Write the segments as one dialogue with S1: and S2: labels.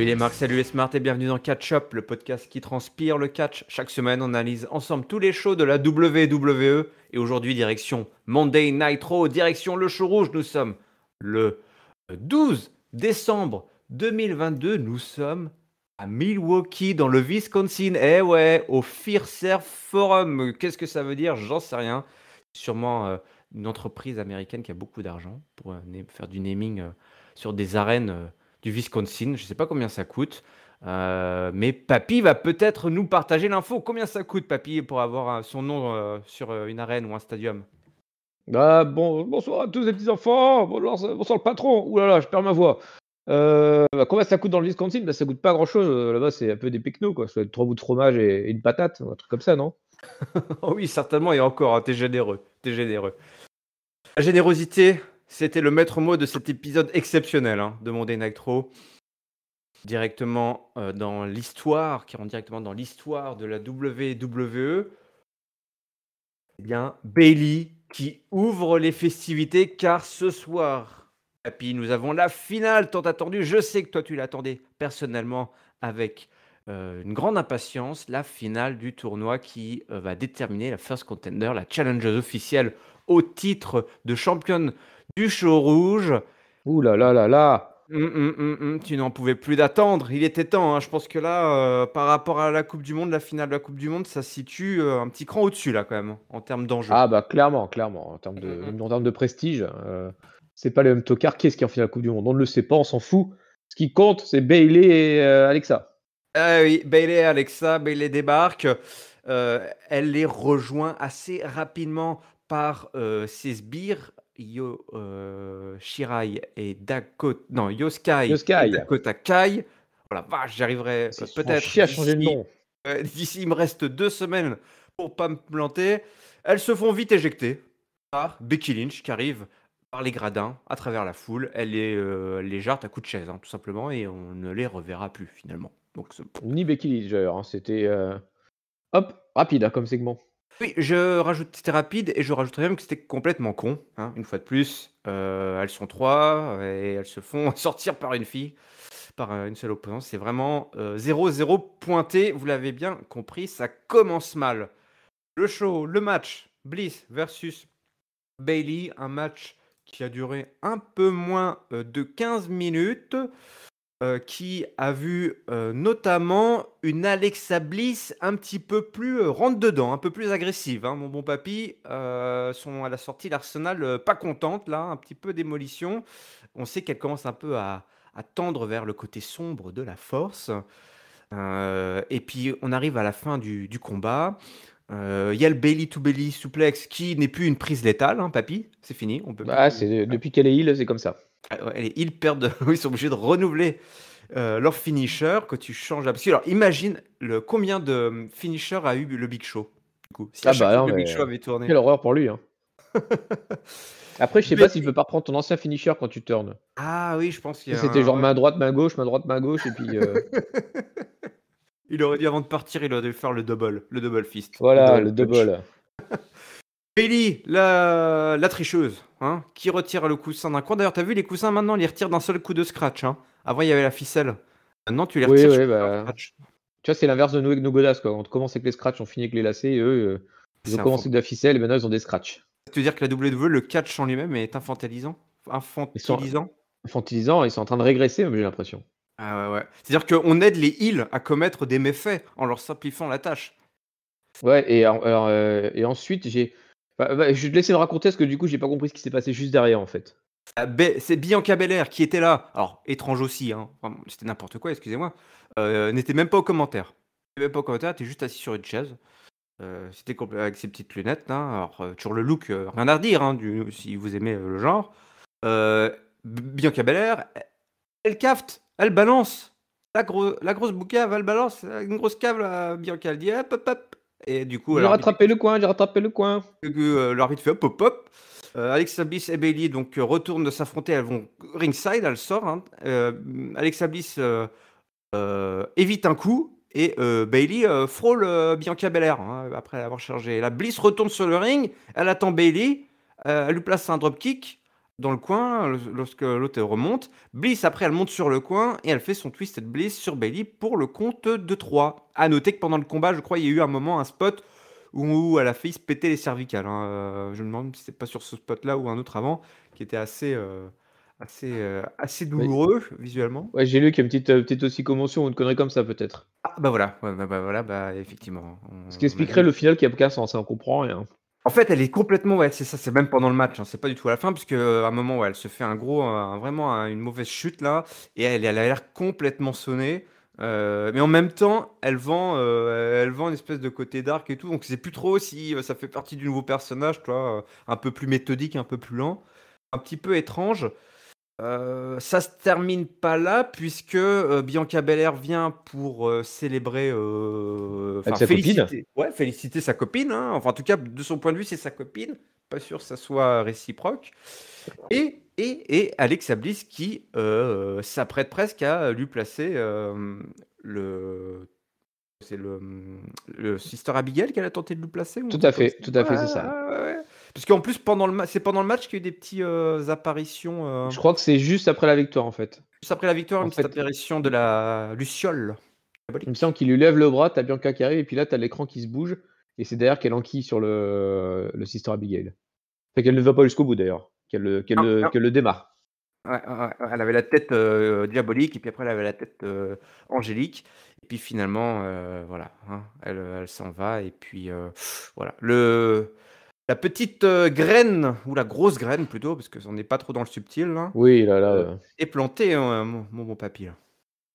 S1: Salut les marques, salut les smart et bienvenue dans Catch Up, le podcast qui transpire le catch. Chaque semaine, on analyse ensemble tous les shows de la WWE et aujourd'hui, direction Monday Nitro, direction le show rouge. Nous sommes le 12 décembre 2022, nous sommes à Milwaukee, dans le Wisconsin. Eh ouais, au Fiercer Forum. Qu'est-ce que ça veut dire J'en sais rien. Sûrement euh, une entreprise américaine qui a beaucoup d'argent pour faire du naming euh, sur des arènes euh, du Wisconsin. Je ne sais pas combien ça coûte. Euh, mais Papy va peut-être nous partager l'info. Combien ça coûte, Papy, pour avoir son nom euh, sur euh, une arène ou un stadium
S2: ah, bon, Bonsoir à tous les petits enfants. Bonsoir, bonsoir le patron. Ouh là là, je perds ma voix. Bah, combien ça coûte dans le Wisconsin bah, Ça coûte pas grand-chose. Là-bas, c'est un peu des pecnos. Quoi. trois bouts de fromage
S1: et, une patate, un truc comme ça, non Oui, certainement. Et encore, hein, t'es généreux. T'es généreux. La générosité, c'était le maître mot de cet épisode exceptionnel hein, de Monday Directement euh, dans l'histoire, qui rentre directement dans l'histoire de la WWE. Eh bien, Bailey qui ouvre les festivités car ce soir, Happy, nous avons la finale tant attendue. Je sais que toi, tu l'attendais personnellement avec euh, une grande impatience, la finale du tournoi qui euh, va déterminer la first contender, la Challenger officielle au titre de championne du chaud rouge. Ouh là là là là hum, hum, hum, Tu n'en pouvais plus d'attendre, il était temps. Hein. Je pense que là, euh, par rapport à la Coupe du Monde, la finale de la Coupe du Monde, ça se situe euh, un petit cran au-dessus là quand même, hein, en termes d'enjeu. Ah bah clairement, clairement,
S2: en termes de, de prestige. Ce euh, c'est pas le même tocard Qui est-ce qui est en finale de la Coupe du Monde On ne le sait pas, on s'en fout. Ce qui compte, c'est Bailey et Alexa.
S1: Ah oui, Bailey et Alexa, Bailey débarque. elle les rejoint assez rapidement par ses sbires Yo euh, Shirai et Dakota. Non, Yoskai, Et Dakota Kai. Oh voilà, j'arriverai peut-être. à changer nom. D'ici, il me reste deux semaines pour pas me planter. Elles se font vite éjecter par Becky Lynch qui arrive par les gradins à travers la foule. Elle est euh, les à coups de chaise, hein, tout simplement, et on ne les reverra plus finalement. Donc,
S2: Ni Becky Lynch, hein, c'était euh, hop, rapide hein, comme segment.
S1: Oui, je rajoute, c'était rapide et je rajouterai même que c'était complètement con, hein. une fois de plus. Euh, elles sont trois et elles se font sortir par une fille, par euh, une seule opposante. C'est vraiment 0-0 euh, pointé, vous l'avez bien compris, ça commence mal. Le show, le match, Bliss versus Bailey, un match qui a duré un peu moins de 15 minutes. Euh, qui a vu euh, notamment une Alexa Bliss un petit peu plus euh, rentre-dedans, un peu plus agressive. Hein. Mon bon papy, Son à la sortie l'Arsenal pas contente, là, un petit peu démolition. On sait qu'elle commence un peu à, tendre vers le côté sombre de la force. et puis on arrive à la fin du, combat. Il y a le belly to belly suplex qui n'est plus une prise létale, hein, papy. C'est fini. On peut bah, Depuis qu'elle est heal, c'est comme ça. Ah, ils perdent, ils sont obligés de renouveler euh, leur finisher que tu changes. alors, imagine le, combien de hum, finishers a eu le Big Show. Du coup, si ah bah le Big Show avait tourné. Quelle horreur
S2: pour lui. Hein. Après, je sais pas s'il veut pas reprendre ton ancien finisher quand tu tournes.
S1: Ah oui, je pense qu'il y a. C'était
S2: genre main droite, main gauche, main droite, main gauche, et puis. Euh,
S1: il aurait dû, avant de partir, il aurait dû faire le double, le double fist. Voilà, Le double. Peli, la, la tricheuse, hein, qui retire le coussin d'un coin. D'ailleurs, t'as vu les coussins maintenant, ils les retirent d'un seul coup de scratch. Hein. Avant, il y avait la ficelle. Maintenant, tu les retires.
S2: Bah, tu vois, c'est l'inverse
S1: de nous avec nos godasses.
S2: Quoi. On commence avec les scratchs, on finit avec les lacets. Et eux, euh, ils ont commencé avec de la ficelle et maintenant, ils ont des scratchs. C'est-à-dire que
S1: la WWE, le catch en lui-même est infantilisant Infantilisant Infantilisant, ils sont en train de régresser, j'ai l'impression. Ah ouais, ouais. C'est-à-dire qu'on aide les heals à commettre des méfaits en leur simplifiant la tâche. Ouais, et, euh, et ensuite, j'ai bah, bah, je vais te laisser le raconter parce que du coup, j'ai pas compris ce qui s'est passé juste derrière en fait. Ah, c'est Bianca Belair qui était là. Alors, étrange aussi, hein. c'était n'importe quoi, excusez-moi. Euh, n'était même pas au commentaire. N'était Même pas au commentaire, t'es juste assis sur une chaise. Euh, c'était avec ses petites lunettes. Hein. Alors, euh, toujours le look, rien à redire hein, si vous aimez le genre. Bianca Belair, elle, cafte, elle balance. La, grosse boucave, elle balance une grosse cave là, Bianca. Elle dit hop, hop, et du coup, j'ai rattrapé le coin, j'ai rattrapé le coin. Euh, L'arbitre fait hop, hop, hop. Euh, Alexa Bliss et Bailey donc euh, retournent de s'affronter. Elles vont ringside, elles sortent. Hein. Euh, Alexa Bliss euh, évite un coup et Bailey frôle Bianca Belair hein, après l'avoir chargé La Bliss retourne sur le ring. Elle attend Bailey. elle lui place un dropkick, dans le coin lorsque l'autre remonte. Bliss, après, elle monte sur le coin et elle fait son twist Twisted Bliss sur Bailey pour le compte de 3. À noter que pendant le combat, je crois, il y a eu un moment, un spot où elle a failli se péter les cervicales. Hein. Euh, je me demande si c'est pas sur ce spot-là ou un autre avant, qui était assez, euh, assez, euh, assez douloureux visuellement. Ouais, j'ai
S2: lu qu'il y a une petite, petite aussi convention ou une connerie
S1: comme ça peut-être. Ah bah voilà, bah, bah, voilà, bah effectivement. ce qui expliquerait le final qui a aucun sens, hein, on comprend rien. En fait, elle est complètement, ouais, c'est ça, c'est même pendant le match, hein, c'est pas du tout à la fin, puisque euh, à un moment, où elle se fait un gros, vraiment une mauvaise chute là, et elle, a l'air complètement sonnée. Euh, mais en même temps, elle vend, euh, elle vend une espèce de côté dark et tout, donc c'est plus trop si ça fait partie du nouveau personnage, tu un peu plus méthodique, un peu plus lent, un petit peu étrange. Euh, ça se termine pas là puisque euh, Bianca Belair vient pour euh, célébrer, sa féliciter, Ouais, féliciter sa copine. Hein. Enfin, en tout cas, de son point de vue, c'est sa copine. Pas sûr que ça soit réciproque. Et, et, et Alexa Bliss qui s'apprête presque à lui placer le. C'est le, Sister Abigail qu'elle a tenté de lui placer Tout à fait, tout à fait, c'est ça. Parce qu'en plus, pendant le c'est pendant le match qu'il y a eu des petites euh, apparitions. Euh, Je crois
S2: que c'est juste après la victoire, en fait. Juste après la victoire, une petite apparition de la Luciole. Il me semble qu'il lui lève le bras, t'as Bianca qui arrive, et puis là, t'as l'écran qui se bouge, et c'est derrière qu'elle enquille sur le, Sister Abigail. Fait qu'elle ne va pas jusqu'au bout, d'ailleurs, qu'elle le... démarre.
S1: elle avait la tête euh, diabolique, et puis après, elle avait la tête angélique. Et puis finalement, voilà, hein, elle, elle s'en va, et puis voilà. Le la petite euh, graine, ou la grosse graine plutôt, parce que on n'est pas trop dans le subtil, hein, Oui, là, là. Euh, euh. est plantée, hein, mon, bon papy.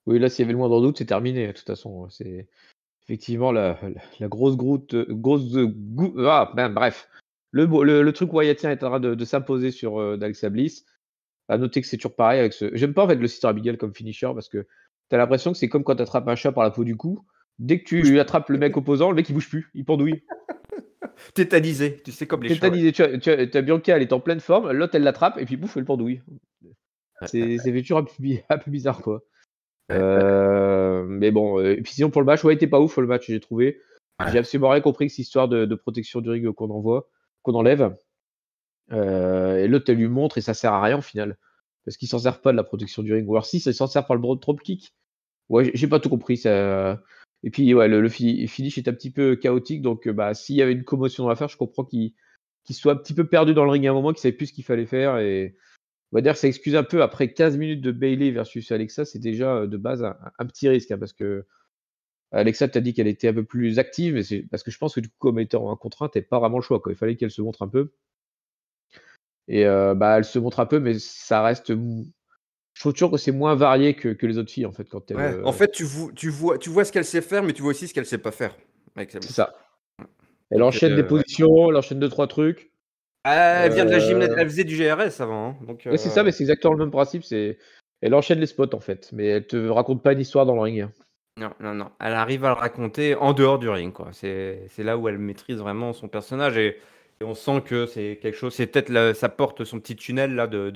S2: Oui, là, s'il y avait le moindre doute, c'est terminé, de toute façon. C'est effectivement la, grosse groute, grosse Ah, ben, bref. Le, truc le, truc est en train de, s'imposer sur euh, Bliss. À noter que c'est toujours pareil avec ce. J'aime pas en le Sister Abigail comme finisher parce que t'as l'impression que c'est comme quand tu attrapes un chat par la peau du cou. Dès que tu attrapes le mec opposant, le mec il bouge plus, il pendouille. Tétanisé, tu sais, comme les Tétanisé. Tu, as, Bianca, elle est en pleine forme, l'autre elle l'attrape et puis bouffe le pendouille. C'est toujours un peu, peu bizarre quoi. Euh, mais bon, euh, et puis sinon pour le match, ouais, était pas ouf le match, j'ai trouvé. J'ai absolument rien compris que cette histoire de, protection du ring qu'on envoie, qu'on enlève. Euh, et l'autre, elle lui montre et ça sert à rien au final. Parce qu'il s'en sert pas de la protection du ring. Ou alors si, ça s'en sert par le drop kick. Ouais, j'ai pas tout compris. Ça... Et puis, ouais, le, finish est un petit peu chaotique. Donc, euh, bah, s'il y avait une commotion dans l'affaire, je comprends qu'il soit un petit peu perdu dans le ring à un moment, qu'il ne savait plus ce qu'il fallait faire. Et on va dire que ça excuse un peu. Après 15 minutes de Bailey versus Alexa, c'est déjà euh, de base un, petit risque. Hein, parce que Alexa, tu as dit qu'elle était un peu plus active. Mais parce que je pense que du coup, comme étant en contrainte, tu pas vraiment le choix. Il fallait qu'elle se montre un peu. Et euh, bah, elle se montre un peu, mais ça reste je trouve toujours que c'est moins varié que, les autres filles en fait quand ouais. Euh, en fait,
S1: tu, vois, ce qu'elle sait faire, mais tu vois aussi ce qu'elle sait pas faire. C'est ça. Elle enchaîne des euh,
S2: positions, elle enchaîne deux trois trucs. Ah, elle vient de la gymnastique, euh. elle
S1: faisait du GRS avant. Hein, c'est ça, mais c'est
S2: exactement le même principe. elle enchaîne les spots en fait, mais elle te raconte pas une histoire dans le ring. Hein.
S1: Non, non, non. Elle arrive à le raconter en dehors du ring, quoi. C'est là où elle maîtrise vraiment son personnage et on sent que c'est quelque chose, c'est peut-être sa porte son petit tunnel là de,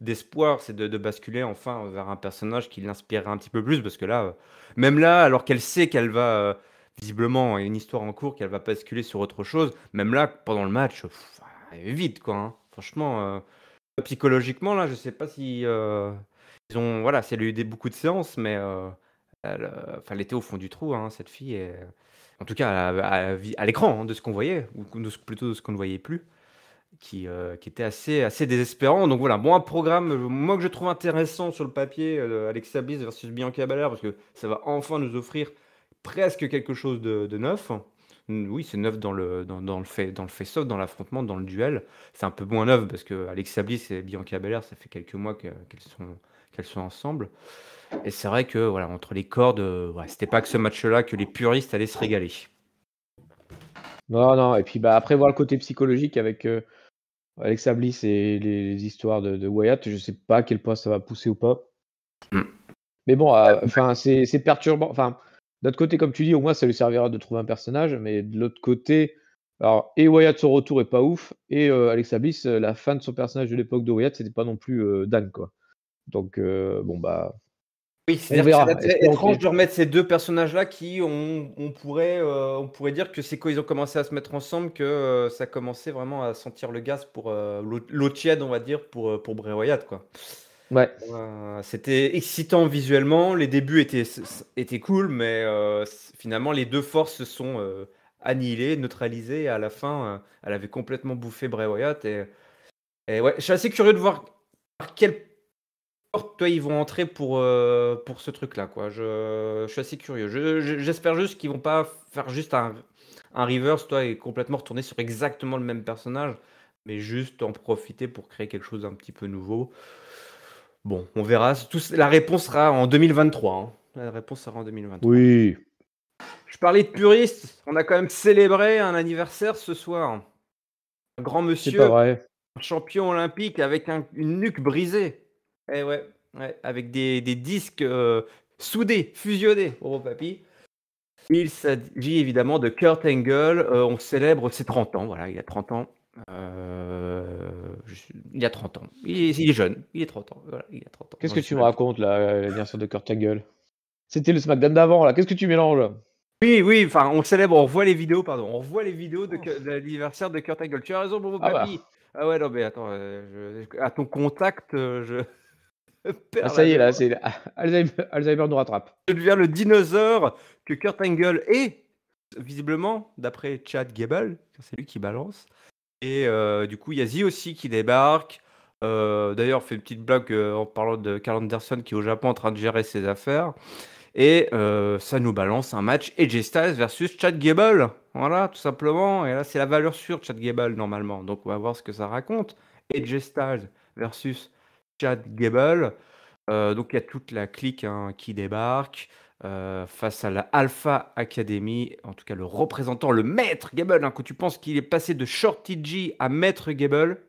S1: d'espoir, c'est de, basculer enfin vers un personnage qui l'inspirerait un petit peu plus, parce que là, même là, alors qu'elle sait qu'elle va euh, visiblement il une histoire en cours, qu'elle va basculer sur autre chose, même là pendant le match, vite quoi, hein. franchement, euh, psychologiquement là, je sais pas si euh, ils ont, voilà, c'est eu des beaucoup de séances, mais elle, elle, était au fond du trou, hein, cette fille. Et, en tout cas à, l'écran hein, de ce qu'on voyait, ou plutôt de ce qu'on ne voyait plus, qui, euh, était assez, désespérant. Donc voilà, bon, un programme, moi que je trouve intéressant sur le papier, euh, Alex Sablis Bliss versus Bianca Belair, parce que ça va enfin nous offrir presque quelque chose de, neuf. Oui, c'est neuf dans le, dans, dans le fait, dans face-off, dans l'affrontement, dans le duel. C'est un peu moins neuf parce que Alexa Bliss et Bianca Belair, ça fait quelques mois qu'elles sont ensemble. Et c'est vrai que voilà, entre les cordes, euh, c'était pas que ce match-là que les puristes allaient se régaler.
S2: Non, non, et puis bah, après voir le côté psychologique avec Alex euh, Alexa Bliss et les, histoires de, Wyatt, je sais pas à quel point ça va pousser ou pas. Mm. Mais bon, euh, enfin, c'est perturbant. Enfin, d'un côté, comme tu dis, au moins ça lui servira de trouver un personnage, mais de l'autre côté, alors, et Wyatt, son retour est pas ouf, et Alex Alexa la fin de son personnage de l'époque de Wyatt, c'était pas non plus Dan, quoi. Donc, bon, bah,
S1: oui, c'est étrange de remettre ces deux personnages-là qui, on, on pourrait, euh, on pourrait dire que c'est quand ils ont commencé à se mettre ensemble que euh, ça commençait vraiment à sentir le gaz pour euh, l'eau tiède, on va dire, pour, pour Bray Wyatt, quoi. Ouais. C'était excitant visuellement, les débuts étaient, étaient cool, mais finalement, les deux forces se sont annihilées, neutralisées, et à la fin, elle avait complètement bouffé Bray Wyatt. Et, et ouais, je suis assez curieux de voir par quel toi, ils vont entrer pour, euh, pour ce truc-là. quoi. Je, je, suis assez curieux. J'espère juste qu'ils vont pas faire juste un, un reverse, toi, et complètement retourner sur exactement le même personnage, mais juste en profiter pour créer quelque chose d'un petit peu nouveau. Bon, on verra. Tout, la réponse sera en 2023. Hein. La réponse sera en 2023. Oui. Je parlais de puriste. On a quand même célébré un anniversaire ce soir. Un grand monsieur, un champion olympique avec une nuque brisée. Et eh ouais, ouais, avec des, disques euh, soudés, fusionnés, pour papy. Il s'agit évidemment de Kurt Angle. Euh, on célèbre ses 30 ans. Voilà, il a 30 euh, ans. il a 30 ans. Il est, jeune. Il est 30 ans. Voilà, a 30 ans. Qu'est-ce que tu me racontes là,
S2: sûr, de Kurt Angle C'était le SmackDown d'avant là. Qu'est-ce que tu mélanges oui, oui, enfin, on célèbre,
S1: on voit les vidéos, pardon, on voit les vidéos de, l'anniversaire de Kurt Angle. Tu as raison, mon ah bah. papy. Ah ouais, non, mais attends, à ton contact, je. Ah, ça y est, là, c'est Alzheimer, nous rattrape. Je le dinosaure que Kurt Angle est, visiblement, d'après Chad Gable, c'est lui qui balance. Et euh, du coup, il aussi qui débarque. Euh, D'ailleurs, fait une petite blague euh, en parlant de Carl Anderson qui est au Japon en train de gérer ses affaires. Et euh, ça nous balance un match AJ Styles versus Chad Gable. Voilà, tout simplement. Et là, c'est la valeur sûre, Chad Gable, normalement. Donc, on va voir ce que ça raconte. AJ Styles versus Gable. Euh, donc il y a toute la clique hein, qui débarque. Euh, face à la Alpha Academy, en tout cas le représentant, le maître Gable. Hein, quand tu penses qu'il est passé de Shorty G à maître Gable.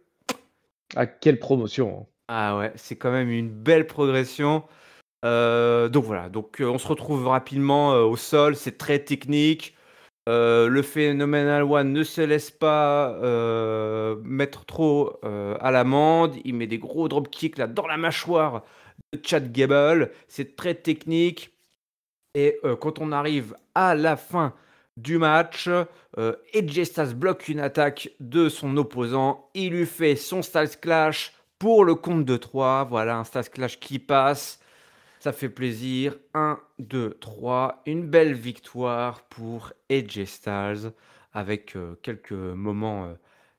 S1: à ah, quelle promotion! Hein. Ah ouais, c'est quand même une belle progression. Euh, donc voilà, donc on se retrouve rapidement au sol, c'est très technique. Euh, le phénoménal One ne se laisse pas euh, mettre trop euh, à l'amende. Il met des gros dropkicks là dans la mâchoire de Chad Gable. C'est très technique. Et quand on arrive à la fin du match, Edgestas bloque une attaque de son opposant. Il lui fait son Styles Clash pour le compte de 3. Voilà un Styles Clash qui passe. Ça fait plaisir. 1, 2, 3. Une belle victoire pour AJ Styles avec euh, quelques moments euh,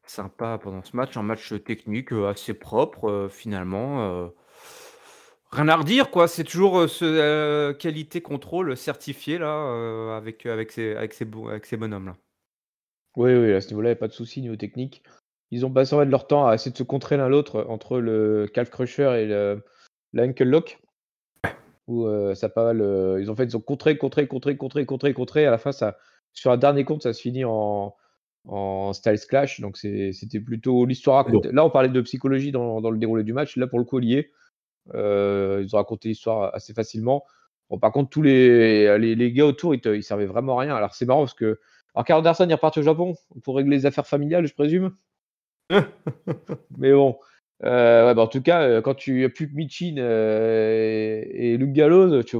S1: sympas pendant ce match. Un match technique euh, assez propre finalement. Rien à redire, quoi. C'est toujours ce qualité contrôle certifié là avec, avec, ces, avec, bonhommes là.
S2: Oui, oui, à ce niveau-là, il n'y a pas de souci niveau technique. Ils ont passé leur temps à essayer de se contrer l'un l'autre entre le calf crusher et le, lock où euh, ça pas mal. Euh, ils ont fait, ils ont contré, contré, contré, contré, contré, contré. À la fin, sur un dernier compte, ça se finit en, en Styles Clash. Donc c'était plutôt l'histoire racontée. Là, on parlait de psychologie dans, dans, le déroulé du match. Là, pour le collier, euh, ils ont raconté l'histoire assez facilement. par contre, tous les, les, gars autour, ils, te, servaient vraiment à rien. Alors c'est marrant parce que. Alors, Carl Anderson il au Japon pour régler les affaires familiales, je présume. Mais bon, euh, ouais, bah, en tout cas, euh, quand tu plus Michin euh, et, et Luke Gallows, tu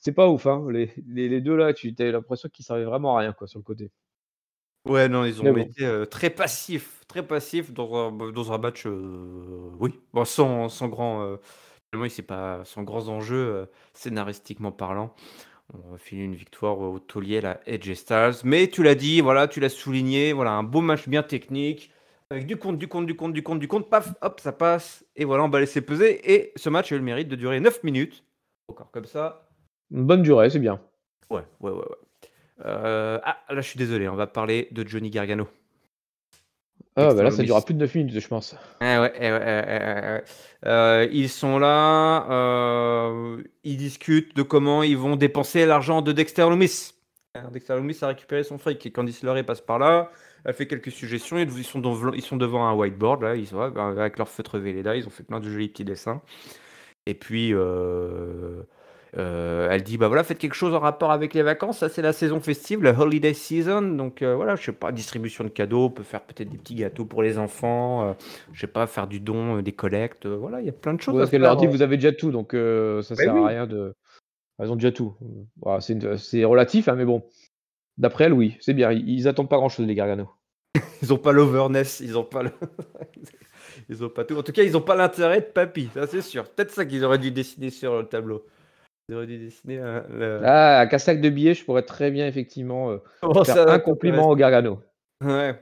S2: c'est pas ouf. Hein. Les, deux là, tu as l'impression qu'ils servaient vraiment à rien quoi, sur le côté. Ouais, non, ils ont été
S1: euh, très passifs, très passifs dans un, match, oui, bon, bah, sans, grand, c'est pas sans grands enjeux scénaristiquement parlant. On finit une victoire au taulier à Edge Stars. mais tu l'as dit, voilà, tu l'as souligné, voilà, un beau match bien technique avec du compte, du compte, du compte, du compte, du compte, paf, hop, ça passe. Et voilà, on va laisser peser. Et ce match a eu le mérite de durer 9 minutes. Encore comme ça.
S2: Une bonne durée, c'est bien. Ouais, ouais,
S1: ouais. ouais. Euh, ah, là, je suis désolé, on va parler de Johnny Gargano. Ah, bah là, ça durera plus de 9 minutes, je pense. Eh ouais, eh ouais, eh, eh, eh, euh, ils sont là, euh, ils discutent de comment ils vont dépenser l'argent de Dexter Loomis. Hein, que ça a récupéré son fric et Candice Leray passe par là, elle fait quelques suggestions. Ils sont, devant, ils sont devant un whiteboard, là, ils, sont bah, avec leur feutre Véleda, ils ont fait plein de jolis petits dessins. Et puis, euh, euh, elle dit bah voilà, faites quelque chose en rapport avec les vacances. Ça, c'est la saison festive, la holiday season. Donc euh, voilà, je sais pas, distribution de cadeaux, on peut faire peut-être des petits gâteaux pour les enfants, je sais pas, faire du don, des collectes. voilà, il y a plein de choses. parce qu'elle leur dit vous avez déjà tout, donc ça ben
S2: sert à rien de. Elles ont déjà tout. c'est relatif, hein, mais bon. D'après elle, oui, c'est
S1: bien. Ils, n'attendent pas grand-chose, les Gargano. ils n'ont pas l'overness, ils n'ont pas Ils ont pas tout. En tout cas, ils n'ont pas l'intérêt de Papy, ça c'est sûr. Peut-être ça qu'ils auraient dû dessiner sur le tableau. Ils auraient dû dessiner Ah,
S2: un cassac de billets, je pourrais très bien effectivement euh,
S1: oh, faire un compliment aux au Gargano. Ouais.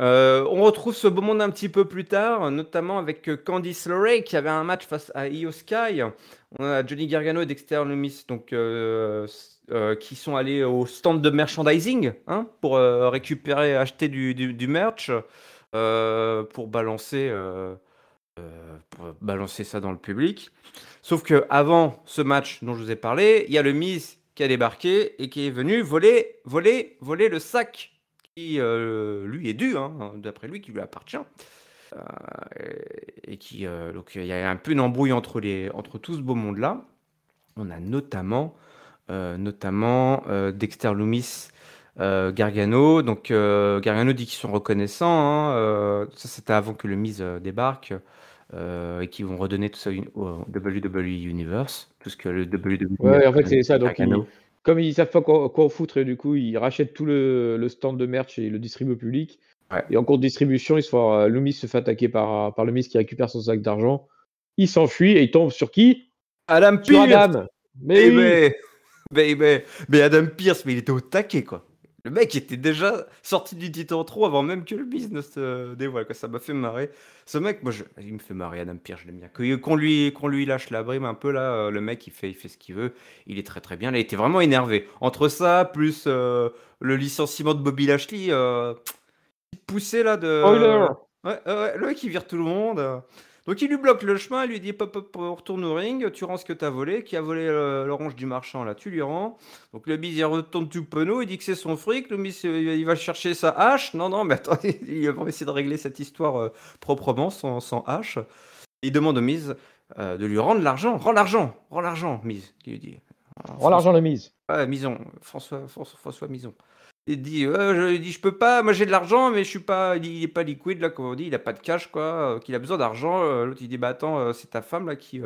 S1: Euh, on retrouve ce beau monde un petit peu plus tard, notamment avec euh, Candice LeRae qui avait un match face à Io Sky. On a Johnny Gargano et Dexter Lumis donc, euh, euh, qui sont allés au stand de merchandising hein, pour euh, récupérer, acheter du, merch pour balancer. balancer ça dans le public. Sauf que avant ce match dont je vous ai parlé, il y a le Miss qui a débarqué et qui est venu voler, voler, voler le sac qui lui est dû, hein, d'après lui, qui lui appartient. Euh, et qui, euh, donc, il y a un peu une embrouille entre, les, entre tout ce beau monde-là. On a notamment, euh, notamment Dexter Loomis Gargano. Donc Gargano dit qu'ils sont reconnaissants. Hein, ça c'était avant que le Miz débarque et qu'ils vont redonner tout ça au WWE Universe, tout ce que le WWE. Ouais, en fait c'est ça. Donc ils, comme ils savent pas quoi, foutre, et du coup ils
S2: rachètent tout le, le stand de merch et le distribuent au public. Et en cours de distribution, il se euh, Loomis se fait attaquer par, euh, par Loomis qui récupère son sac d'argent. Il s'enfuit et il tombe sur qui Adam Pierce eh ben,
S1: Mais Mais Adam Pierce, mais il était au taquet, quoi. Le mec était déjà sorti du Titan trop avant même que le business se euh, dévoile. Ça m'a fait marrer. Ce mec, moi, il me fait marrer, Adam Pierce. je l'aime bien. Qu'on lui, qu'on lui lâche la brime un peu, là, le mec, il fait, il fait ce qu'il veut. Il est très très bien. Il a été vraiment énervé. Entre ça, plus le licenciement de Bobby Lashley, poussée là de. Oh, le mec il vire tout le monde. Donc il lui bloque le chemin, il lui dit pop, pop, retourne au ring, tu rends ce que t'as volé, qui a volé euh, l'orange du marchand là, tu lui rends. Donc le bis il retourne tout penaud, il dit que c'est son fric, le bis euh, il va chercher sa hache. Non, non, mais attendez, il va essayer de régler cette histoire euh, proprement, sans, sans, hache. Il demande au mise de lui rendre l'argent, rends l'argent, rends l'argent, mise, qui lui dit. Rends l'argent le mise. Ouais, François, François, François Mison. Il dit, euh, je, ne je peux pas, moi j'ai de l'argent, mais je suis pas, il, n'est est pas liquide là, comme on dit, il a pas de cash quoi, euh, qu'il a besoin d'argent. Euh, l'autre il dit, bah, attends, c'est ta femme là qui,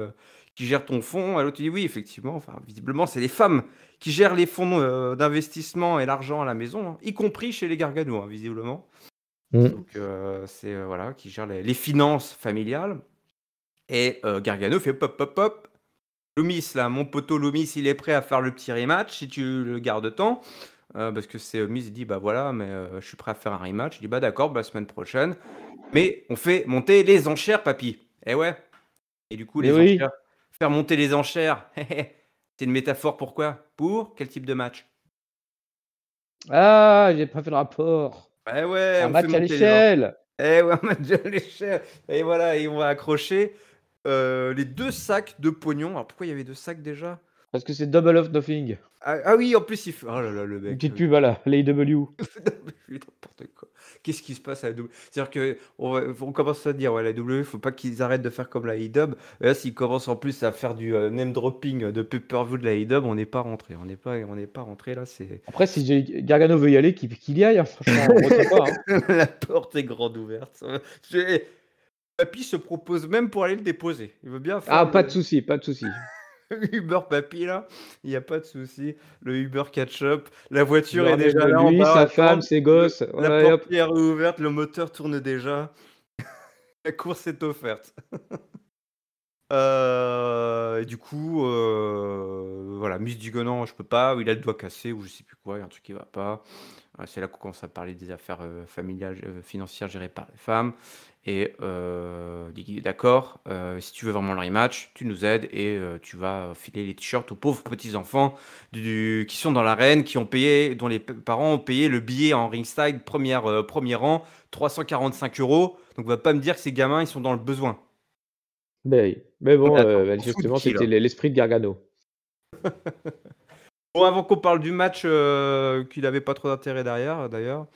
S1: qui gère ton fonds. L'autre il dit, oui, effectivement, enfin, visiblement, c'est les femmes qui gèrent les fonds d'investissement et l'argent à la maison, hein, y compris chez les Gargano, hein, visiblement. Mm. Donc c'est voilà, qui gère les, finances familiales. Et Gargano fait pop, pop, pop. Loomis là, mon poteau Loomis, il est prêt à faire le petit rematch si tu le gardes temps. Euh, parce que c'est Miz, dit bah voilà, mais euh, je suis prêt à faire un rematch. Il dit bah d'accord, bah, la semaine prochaine. Mais on fait monter les enchères, papy. Eh ouais. Et du coup, les enchères, faire monter les enchères, eh, eh. c'est une métaphore pourquoi Pour quel type de match
S2: Ah, j'ai pas fait le rapport.
S1: Eh ouais, un on match à l'échelle. Eh ouais, un match à l'échelle. Et voilà, ils vont va accrocher euh, les deux sacs de pognon. Alors pourquoi il y avait deux sacs déjà parce que c'est Double of Nothing. Ah, ah, oui, en plus, il fait. Oh là là, le mec. Une petite euh. pub, voilà, l'AW. quoi. Qu'est-ce qui se passe à C'est-à-dire qu'on on commence à dire, ouais, la W, faut pas qu'ils arrêtent de faire comme la IDUB. Là, s'ils commencent en plus à faire du euh, name dropping de pay per de la on n'est pas rentré. On n'est pas, on n'est pas rentré là. C'est.
S2: Après, si Gargano veut y aller, qu'il y aille. Hein,
S1: hein. la porte est grande ouverte. Papy se propose même pour aller le déposer. Il veut bien. Ah, faire ah, pas de souci, pas de souci. Uber Papy, là, il n'y a pas de souci. Le Uber Catch-up, la voiture est déjà là. sa femme, ses gosses. La porte est ouverte, le moteur tourne déjà. la course est offerte. Euh, et du coup, euh, voilà, Miss dit je peux pas, il a le doigt cassé ou je sais plus quoi, il y a un truc qui va pas. Euh, c'est là qu'on commence à parler des affaires familiales, financières gérées par les femmes. Et euh, d'accord, euh, si tu veux vraiment le rematch, tu nous aides et euh, tu vas filer les t-shirts aux pauvres petits enfants qui sont dans l'arène, qui ont payé, dont les parents ont payé le billet en ringside première, premier rang, 345 euros. Donc, va pas me dire que ces gamins ils sont dans le besoin. Ben Mais, bon, ben, justement, c'était l'esprit de Gargano. bon, avant qu'on parle du match qu'il n'avait pas trop d'intérêt derrière, d'ailleurs.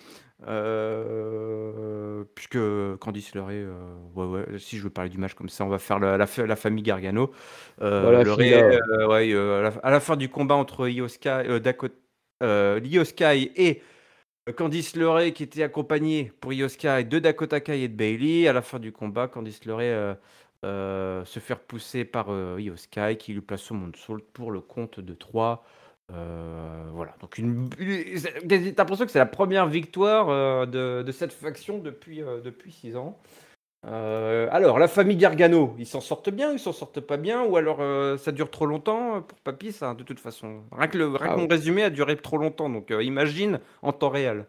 S1: Euh, euh, puisque Candice Leray, euh, si je veux parler du match comme ça, on va faire la, famille Gargano. à, la, fin du combat entre Ioska euh, et Candice Leray, qui était accompagné pour Io de Dakota Kai et de Bailey, à la fin du combat, Candice Leray. se fait repousser par Io qui lui place son moonsault pour le compte de 3. Euh, voilà, donc une, t'as l'impression que c'est la première victoire euh, de, cette faction depuis euh, depuis six ans. alors, la famille Gargano, ils s'en sortent bien, ils s'en sortent pas bien, ou alors ça dure trop longtemps pour Papy, ça, de toute façon. Rien que, le, ah résumé a duré trop longtemps, donc imagine
S2: en temps réel.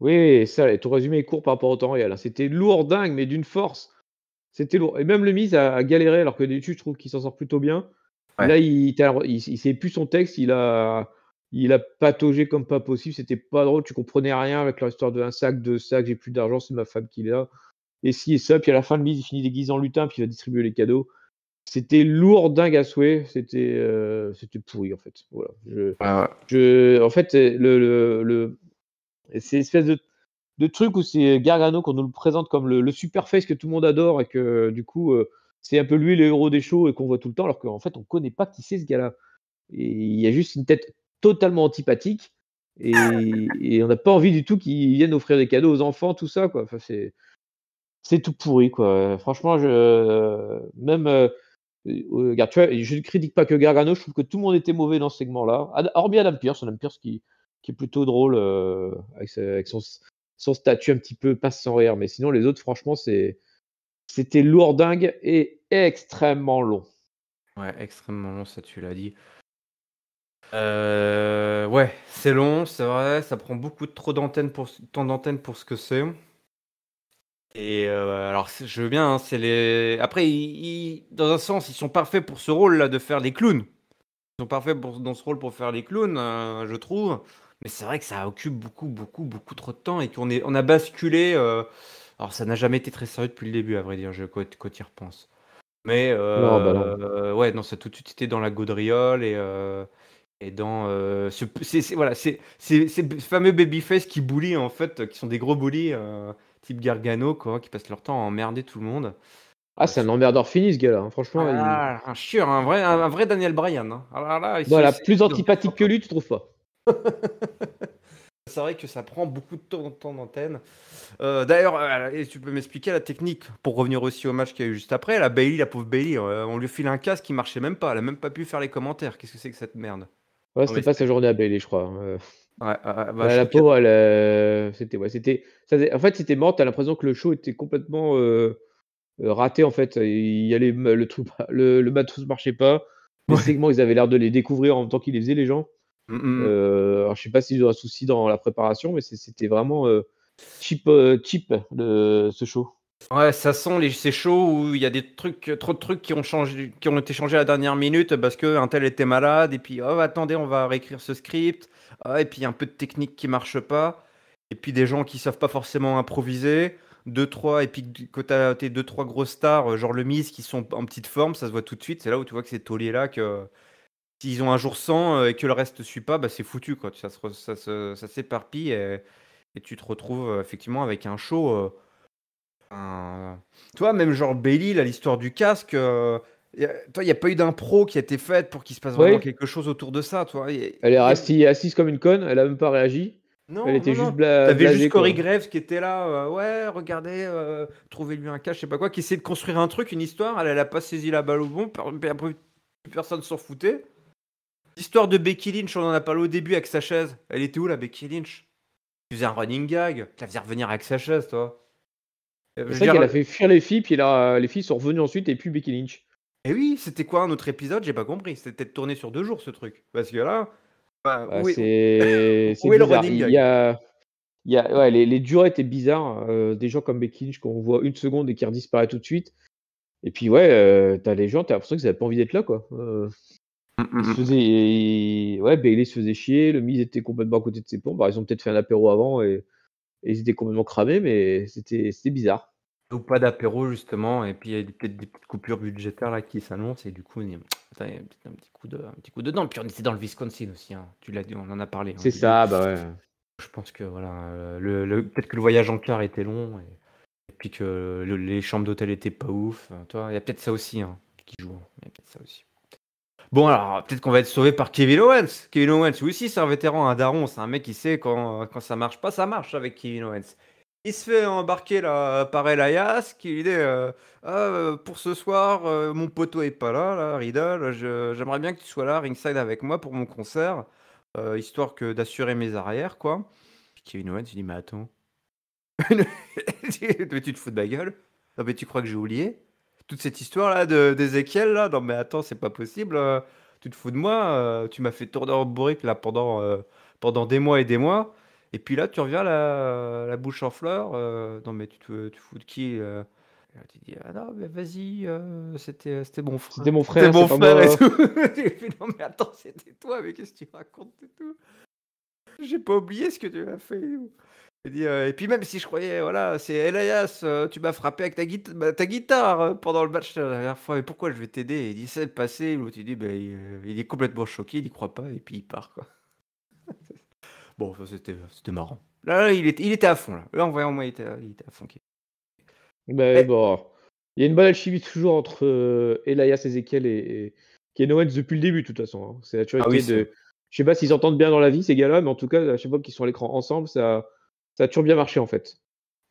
S2: Oui, ça, ton résumé est court par rapport au temps réel. Hein. C'était lourd, dingue, mais d'une force. C'était lourd. Et même le mise a, a, galéré, alors que d'habitude, je trouve qu'il s'en sort plutôt bien. Là, il, il, il, sait plus son texte, il a, il a pataugé comme pas possible, c'était pas drôle, tu comprenais rien avec leur histoire de un sac, deux sacs, j'ai plus d'argent, c'est ma femme qui l'a. Et si et ça, puis à la fin de mise, il finit déguisé en lutin, puis il va distribuer les cadeaux. C'était lourd, dingue à souhait, c'était euh, c'était pourri en fait. Voilà. Je, ah en fait, le, le, c'est espèce de, truc où c'est Gargano qu'on nous le présente comme le, super face que tout le monde adore et que du coup. Euh, c'est un peu lui le héros des shows et euh, qu'on voit tout le temps, alors qu'en fait, on ne connaît pas qui c'est ce gars-là. Et il y a juste une tête totalement antipathique et, on n'a pas envie du tout qu'il vienne offrir des cadeaux aux enfants, tout ça, quoi. Enfin, c'est, c'est tout pourri, quoi. Franchement, je, euh, même. Euh, tu vois, je ne critique pas que Gargano, je trouve que tout le monde était mauvais dans ce segment-là. Hormis Adam Pierce, Adam Pierce qui, qui est plutôt drôle avec, son, statut un petit peu passe sans rire. Mais sinon, les autres, franchement, c'est,
S1: c'était dingue et extrêmement long. Ouais, extrêmement long, ça tu l'as dit. Euh, ouais, c'est long, c'est vrai, ça prend beaucoup trop d'antennes pour d'antenne pour ce que c'est. Et euh, alors, je veux bien, hein, c'est les. Après, dans un sens, ils sont parfaits pour ce rôle-là de faire les clowns. Ils sont parfaits dans ce rôle pour faire les clowns, euh, je trouve. Mais c'est vrai que ça occupe beaucoup, beaucoup, beaucoup trop de temps et qu'on est, on a basculé. Euh, alors, ça n'a jamais été très sérieux depuis le début, à vrai dire, je, quand, quand y repense. Mais bah euh, ouais, non, ça tout de suite été dans la gaudriole et, euh, et dans euh, ce, voilà, c'est- ces fameux babyface qui bully en fait, qui sont des gros bullies type Gargano quoi, qui passent leur temps à emmerder tout le monde. Ah, c'est un emmerdeur fini ce gars-là. Hein, franchement, ah, un chieur, un vrai, un, vrai Daniel Bryan. voilà, hein. ah plus antipathique
S2: que lui, tu trouves pas
S1: C'est vrai que ça prend beaucoup de temps, d'antenne. Euh, d'ailleurs, euh, tu peux m'expliquer la technique pour revenir aussi au match qu'il y a eu juste après. La la pauvre Bailey, euh, on lui file un casque qui marchait même pas. Elle a même pas pu faire les commentaires. Qu'est-ce que c'est que cette merde Ouais, c'était pas
S2: sa journée à Bailey, je crois. la pauvre, elle, c'était, ouais, c'était, en fait, c'était mort. T'as l'impression que le show était complètement raté. En fait, il y le truc, le, marchait pas. Les ils avaient l'air de les découvrir en même temps qu'ils les faisaient, les gens. Je mm, mm. euh, ne alors, je sais pas s'ils ont un souci dans la préparation, mais c'était vraiment euh, cheap, euh, cheap ce show.
S1: Ouais, ça sent les c'est chaud où il y a des trucs, trop de trucs qui ont changé, qui ont été changés à la dernière minute parce que un tel était malade et puis oh attendez on va réécrire ce script ah, et puis y a un peu de technique qui marche pas et puis des gens qui savent pas forcément improviser deux trois et puis quand t'as tes deux trois grosses stars genre le Miz qui sont en petite forme ça se voit tout de suite c'est là où tu vois que c'est Tolier là que S'ils ont un jour 100 euh, et que le reste ne suit pas, bah, c'est foutu. Quoi. Ça, ça, s'éparpille et, tu te retrouves euh, effectivement avec un show. Euh, toi, même genre Bailey, l'histoire du casque. il n'y a pas eu d'impro qui a été faite pour qu'il se passe vraiment quelque chose autour de ça, toi. elle
S2: est assise, comme une conne, elle a même pas réagi. Non, elle était juste Cory T'avais juste Corey
S1: Graves qui était là, ouais, regardez, trouvez-lui un casque, je sais pas quoi, qui essayait de construire un truc, une histoire. Elle, elle a pas saisi la balle au bon, personne s'en foutait. L'histoire de Becky Lynch, on en a parlé au début avec sa chaise. Elle était où la Becky Lynch Tu faisais un running gag, tu la faisais revenir avec sa chaise, toi. C'est euh, vrai qu'elle a euh, fait fuir les filles, puis là, euh, les filles sont revenues ensuite et puis Becky Lynch. Et eh oui, c'était quoi un autre épisode J'ai pas compris. C'était tourné sur deux jours ce truc. Parce que là, bah, bah où,
S2: est... le running les, les, durées étaient bizarres. des gens comme Becky Lynch qu'on voit une seconde et qui disparaît tout de suite. Et puis ouais, t'as les gens, t'as l'impression qu'ils n'avaient pas envie d'être là, quoi. Mm, mm, il se mm. faisait, ouais, se faisait chier, le mise était complètement à côté de ses pompes. ils ont peut-être fait un apéro avant et... ils étaient complètement cramés, mais c'était bizarre. donc pas d'apéro
S1: justement, et puis il y a peut-être des petites coupures budgétaires là qui s'annoncent, et du coup, il y a un petit coup de, un petit coup dedans Puis on était dans le Wisconsin aussi, hein. tu l'as dit, on en a parlé. Hein, C'est ça, bah ouais. Je pense que voilà, euh, le, peut-être que le voyage en car était long, et, puis que les chambres d'hôtel étaient pas ouf. Toi, il y a peut-être ça aussi hein, qui joue. Il y a peut-être ça aussi. Bon, alors peut-être qu'on va être sauvé par Kevin Owens. Kevin Owens, oui, c'est un vétéran, un daron, c'est un mec qui sait quand, ça marche pas, ça marche avec Kevin Owens. Il se fait embarquer là, par Elias qui lui dit euh, ah, euh, Pour ce soir, euh, mon poteau est pas là, là Riddle, j'aimerais bien que tu sois là, ringside avec moi pour mon concert, histoire que d'assurer mes arrières, quoi. Kevin Owens, il dit Mais attends, tu te fous de ma gueule mais tu crois que j'ai oublié toute cette histoire là de d'Ézéchiel là, non mais attends, c'est pas possible. Euh, tu te fous de moi, euh, tu m'as fait tourner en bourrique là pendant euh, pendant des mois et des mois, et puis là tu reviens la, bouche en fleurs. non mais tu te tu fous de qui Tu dis ah non mais vas-y, c'était mon frère. C'était mon C'était mon frère et tout. non mais attends, c'était toi, mais qu'est-ce que tu racontes et tout J'ai pas oublié ce que tu as fait. Euh, et puis même si je croyais, voilà, c'est Elias, euh, tu m'as frappé avec ta, bah, ta guitare euh, pendant le match la dernière fois, mais pourquoi je vais t'aider Il dit, de passé, il dit, bah, il, est complètement choqué, il n'y croit pas, et puis il part. bon, ça c'était marrant. Là, il, était, il était à fond, là. Là, en voyant moi, il était, il était à fond. Bah, bon,
S2: il y a une bonne alchimie toujours entre Elias, Ezekiel et, et Ken depuis le début, de toute façon. Je hein. C'est ah Je sais pas s'ils entendent bien dans la vie, ces gars-là, mais en tout cas, à chaque fois qu'ils sont à l'écran ensemble,
S1: ça ça a toujours bien marché en fait.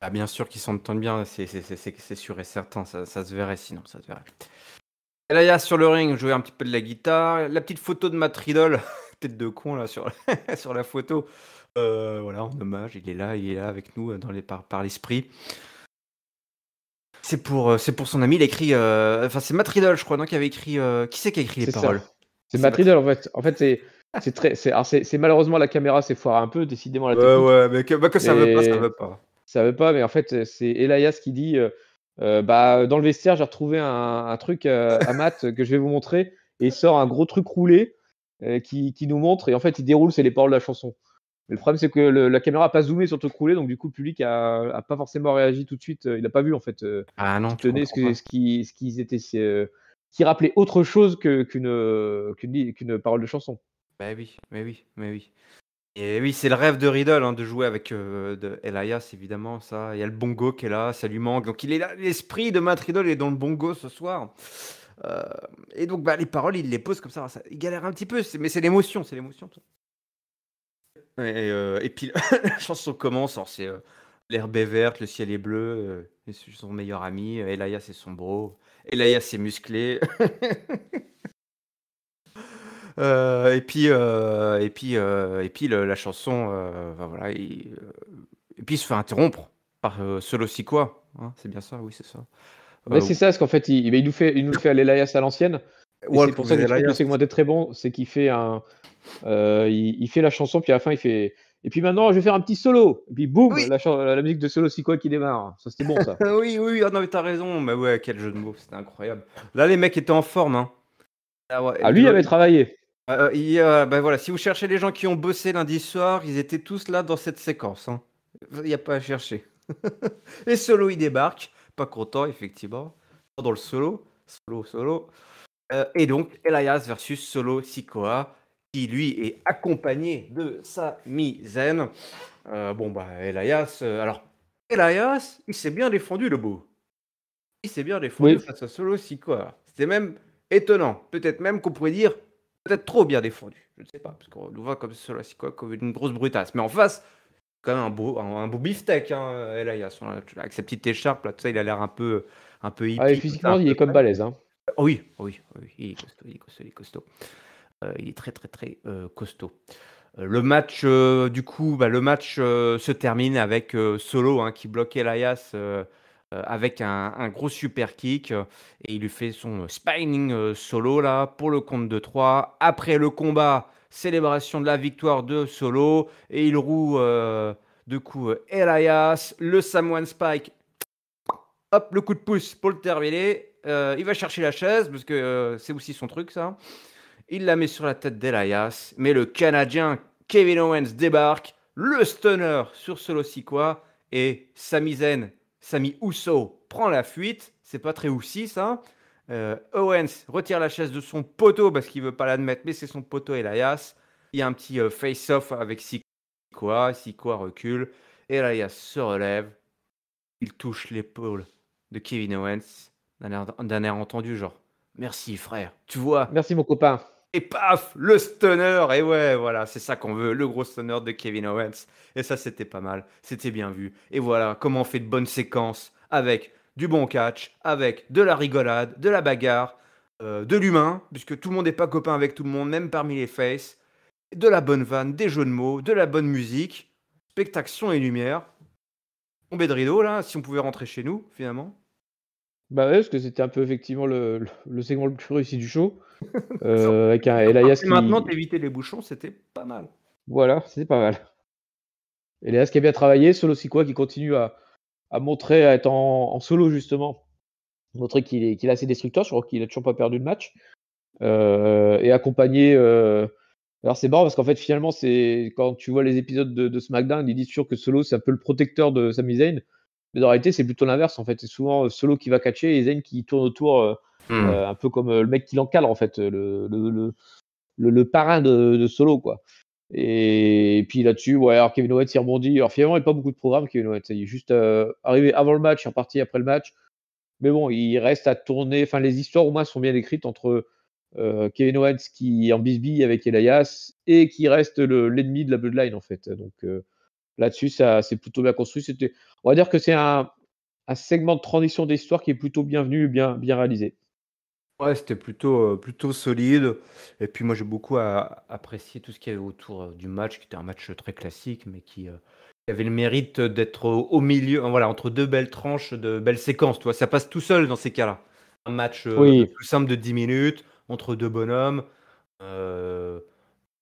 S1: Ah, bien sûr qu'ils s'entendent bien, c'est sûr et certain, ça, se verrait sinon, ça se verrait. Et là, il y a sur le ring, jouer un petit peu de la guitare, la petite photo de Matt Riddle, tête de con là sur, sur la photo. Euh, voilà, en hommage, il est là, il est là avec nous euh, dans les, par, par l'esprit. C'est pour, euh, pour son ami, il écrit. enfin, c'est Matridol, je crois, non, qui avait écrit. qui c'est qui a écrit les paroles C'est Matt
S2: en fait. En fait, c'est c'est très, c'est, malheureusement la caméra s'est foirée un peu, décidément la ouais, mais bah, que, ça veut pas, ça veut pas. Ça veut pas, mais en fait, c'est Elias qui dit euh, euh, bah, dans le vestiaire, j'ai retrouvé un, truc euh, à mat que je vais vous montrer. Et il sort un gros truc roulé qui, nous montre. Et en fait, il déroule, c'est les paroles de la chanson. Mais le problème, c'est que la caméra n'a pas zoomé sur le truc roulé, donc du coup, le public a pas forcément réagi tout de suite. Il a pas vu, en fait, ah non, tenez, ce, ce, qui, qu'ils étaient. qui rappelait autre chose qu'une,
S1: qu'une, parole de chanson. Ben oui, mais oui, mais oui. Et oui, c'est le rêve de Riddle hein, de jouer avec euh, de Elias, évidemment, ça. Il y a le bongo qui est là, ça lui manque. Donc il est l'esprit de Matt Riddle est dans le bongo ce soir. Euh, et donc bah, les paroles, il les pose comme ça, Il galère un petit peu, mais c'est l'émotion, c'est l'émotion. Euh, et, puis la chanson commence, c'est l'herbe est verte, le ciel est bleu, et son meilleur ami, Elias c'est son bro, Elias c'est musclé. Euh, et puis, euh, et puis, euh, et puis la chanson, voilà, et, puis il se fait interrompre par Solo si quoi. Hein, c'est bien ça, oui, c'est ça.
S2: Mais c'est ça, parce qu'en fait, il, il, nous fait, il nous fait à l'Elias à l'ancienne. c'est pour ça que que segment est très bon, c'est qu'il fait un, il, fait la chanson, puis à la fin, il fait. Et puis maintenant, je vais faire un petit solo. Et puis boum,
S1: la, musique de solo, Si quoi qui démarre Ça, c'était bon, ça. oui, oui, oh, non, t'as raison. Mais ouais, quel jeu de mots, c'était incroyable. Là, les mecs étaient en forme. Hein. Ah, lui, il avait travaillé. Euh, euh, ben voilà, si vous cherchez les gens qui ont bossé lundi soir, ils étaient tous là dans cette séquence. Hein. Il n'y a pas à chercher. et Solo, il débarque. Pas content, effectivement. Dans le solo. Solo, solo. Euh, et donc, Elias versus Solo Sikoa, qui lui est accompagné de sa mise en bon, bah, Elias. alors, Elias, il s'est bien défendu, le beau. Il s'est bien défendu face à Solo Sikoa. C'était même étonnant. Peut-être même qu'on pourrait dire peut-être trop bien défendu. Je ne sais pas, parce qu'on nous voit comme cela, quoi, comme une grosse brutasse. Mais en face, quand même un beau, un, beau beefsteak, Elias, hein, avec sa petite écharpe, là, tout ça, il a l'air un peu, un peu hippie. Ah, physiquement, il est comme balèze. Hein. oui, oui, oui, il est costaud, il est costaud, il est costaud. Euh, il est très, très, très euh, costaud. Euh, le match, du coup, bah, le match se termine avec Solo hein, qui bloque Elias euh, avec un, gros super kick euh, et il lui fait son euh, spinning solo là pour le compte de 3. Après le combat, célébration de la victoire de Solo et il roue de coup Elias, le Samoan Spike. Hop, le coup de pouce pour le terminer. il va chercher la chaise parce que c'est aussi son truc ça. Il la met sur la tête d'Elias, mais le Canadien Kevin Owens débarque, le stunner sur Solo quoi et Sami Zayn Sami Ousso prend la fuite. C'est pas très oussi, ça. Euh, Owens retire la chaise de son poteau parce qu'il veut pas l'admettre, mais c'est son poteau Elias. Il y a un petit euh, face-off avec Sikoa. Sikoa recule. Elias se relève. Il touche l'épaule de Kevin Owens d'un air entendu, genre Merci frère, tu vois. Merci mon copain. Et paf, le stunner. Et ouais, voilà, c'est ça qu'on veut, le gros stunner de Kevin Owens. Et ça, c'était pas mal. C'était bien vu. Et voilà, comment on fait de bonnes séquences avec du bon catch, avec de la rigolade, de la bagarre, euh, de l'humain, puisque tout le monde n'est pas copain avec tout le monde, même parmi les faces. De la bonne vanne, des jeux de mots, de la bonne musique, spectacle, son et lumière. Tombé de rideau, là, si on pouvait rentrer chez nous, finalement. Bah parce que c'était un peu effectivement le, segment le plus réussi du show.
S2: Euh, maintenant,
S1: d'éviter les bouchons, c'était pas mal.
S2: Voilà, c'était pas mal. Elias qui a bien travaillé, Solo quoi qui continue à, montrer, à être en, solo justement, montrer qu'il est, est, assez destructeur, je crois qu'il a toujours pas perdu de match. Euh, et accompagné. Euh, alors c'est marrant parce qu'en fait finalement, c'est quand tu vois les épisodes de, SmackDown, ils disent sûr que Solo c'est un peu le protecteur de Sami Zayn. Mais en réalité, c'est plutôt l'inverse. En fait, c'est souvent euh, Solo qui va catcher et Zen qui tourne autour, euh, hmm. euh, un peu comme le mec qui l'encadre, en fait, le, parrain de, Solo, quoi. Et, puis là-dessus, ouais, alors Kevin Owens, il rebondit. Alors finalement, il n'y a pas beaucoup de programme, Kevin Owens. Il est juste arrivé avant le match, il est reparti après le match. Mais bon, il reste à tourner. Enfin, les histoires au moins sont bien écrites entre Kevin Owens qui est en bisbille avec Elias et qui reste l'ennemi de la Bloodline en fait. Donc, là-dessus, c'est plutôt bien construit. C'était, on va dire que c'est un, segment de transition d'histoire qui est plutôt
S1: bienvenu, bien, bien réalisé. Ouais, c'était plutôt, euh, plutôt solide. Et puis moi, j'ai beaucoup apprécié tout ce qu'il y avait autour euh, du match, qui était un match très classique, mais qui, euh, avait le mérite d'être au milieu, voilà, entre deux belles tranches, de belles séquences. Tu ça passe tout seul dans ces cas-là. Un match plus simple de 10 minutes, entre deux bonhommes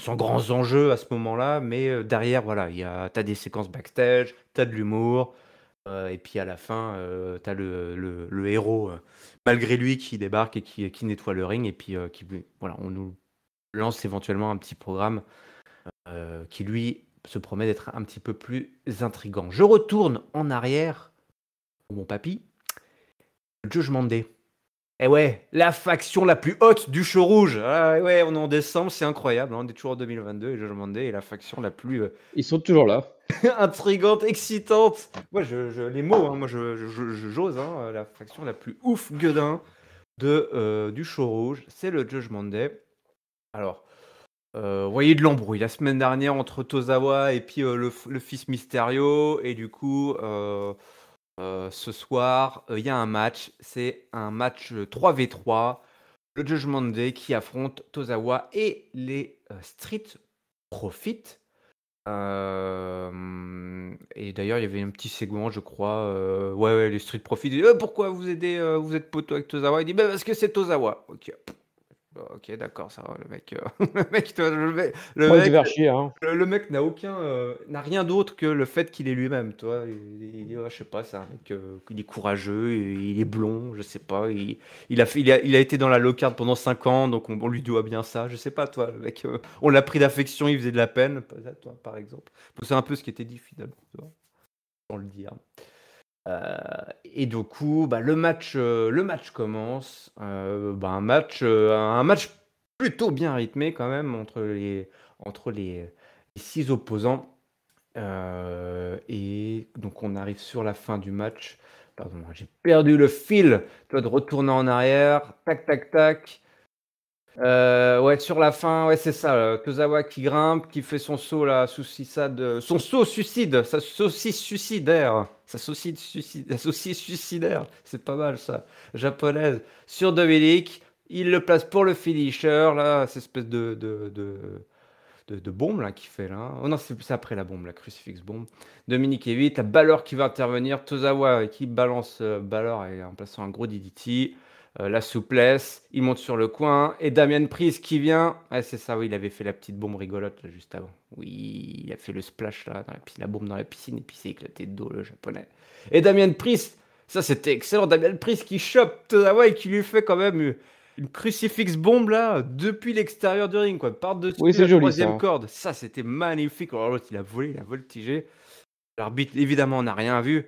S1: sans grands enjeux à ce moment-là, mais euh, derrière, voilà, il y a, t'as des séquences backstage, as de l'humour, euh, et puis à la fin, tu euh, t'as le, héros, malgré lui, qui débarque et qui, nettoie le ring, et puis qui, voilà, on nous lance éventuellement un petit programme qui, lui, se promet d'être un petit peu plus intrigant. Je retourne en arrière, mon papy, Judgment Day. Eh ouais, la faction la plus haute du show rouge. Ah ouais, on est en décembre, c'est incroyable. Hein. On est toujours en 2022 et je demandais, et la faction la plus. Euh, Ils sont toujours là. intrigante, excitante. Moi, je, les mots, hein, moi, je, j'ose. Hein, la faction la plus ouf gueudin de, euh, du show rouge, c'est le Judgment Day. Alors, euh, vous voyez de l'embrouille la semaine dernière entre Tozawa et puis le, le, fils Mysterio. Et du coup. Euh, ce soir, euh, il y a un match. C'est un match 3v3. Euh, le Judgment Day qui affronte Tozawa et les Street Profit. et d'ailleurs, il y avait un petit segment, je crois. ouais, ouais, les Street Profit. Eh, pourquoi vous aidez Vous êtes poteau avec Tozawa Il dit ben, parce que c'est Tozawa. Ok. Bah, ok, d'accord, ça va, le mec, le mec, n'a aucun, euh, n'a rien d'autre que le fait qu'il est lui-même, toi. Il, je sais pas, c'est mec, euh, il est courageux, il est blond, je sais pas. Il, a, il a, été dans la locarde pendant 5 ans, donc on, lui doit bien ça, je sais pas, toi. Le mec, euh, on l'a pris d'affection, il faisait de la peine, par exemple. C'est un peu ce qui était dit finalement, sans le dire. Euh, et du coup, bah, le, match, euh, le match commence. Euh, bah, un, match, un match plutôt bien rythmé quand même entre les, entre les, six opposants. et donc on arrive sur la fin du match. Pardon, j'ai perdu le fil. Toi de retourner en arrière. Tac, tac, tac. Euh, ouais, sur la fin, ouais, c'est ça. Tozawa euh, qui grimpe, qui fait son saut là, suicide, euh, son saut suicide, sa saucisse suicidaire, sa saucisse, suicidaire, c'est pas mal ça, japonaise, sur Dominique. Il le place pour le finisher, là, cette espèce de, de, de, bombe là qui fait là. Oh non, c'est après la bombe, la crucifix bombe. Dominique évite, la Balor qui va intervenir, Tozawa qui balance Ballor en plaçant un gros DDT. Euh, la souplesse, il monte sur le coin, et Damien Priest qui vient. Ah, c'est ça, oui, il avait fait la petite bombe rigolote juste avant. Oui, il a fait le splash, là, la, la bombe dans la piscine, et puis s'est éclaté de dos, le japonais. Et Damien Priest, ça c'était excellent, Damien Priest qui chope Tozawa et qui lui fait quand même une crucifix bombe là depuis l'extérieur du ring quoi par-dessus oui, la troisième corde ça c'était magnifique alors oh, l'autre il a volé il a voltigé l'arbitre évidemment n'a rien vu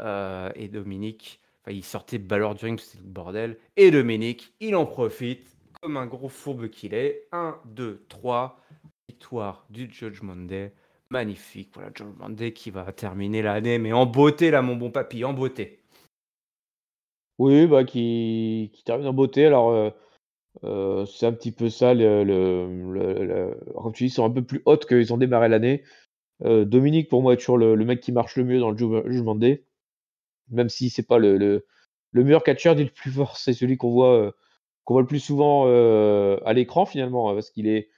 S1: euh, et Dominique il sortait Ring, c'était le bordel. Et Dominique, il en profite, comme un gros fourbe qu'il est. 1, 2, 3, victoire du Judgment Day. Magnifique, voilà, Judgment Day qui va terminer l'année, mais en beauté, là, mon bon papy, en beauté.
S2: Oui, bah, qui, qui termine en beauté. Alors, euh, euh, c'est un petit peu ça, le, tu dis, ils sont un peu plus hautes qu'ils ont démarré l'année. Euh, Dominique, pour moi, est toujours le, mec qui marche le mieux dans le Judgment Day même si c'est pas le, le, meilleur catcheur du plus fort, c'est celui qu'on voit, euh, qu'on voit le plus souvent euh, à l'écran finalement, hein, parce qu'il est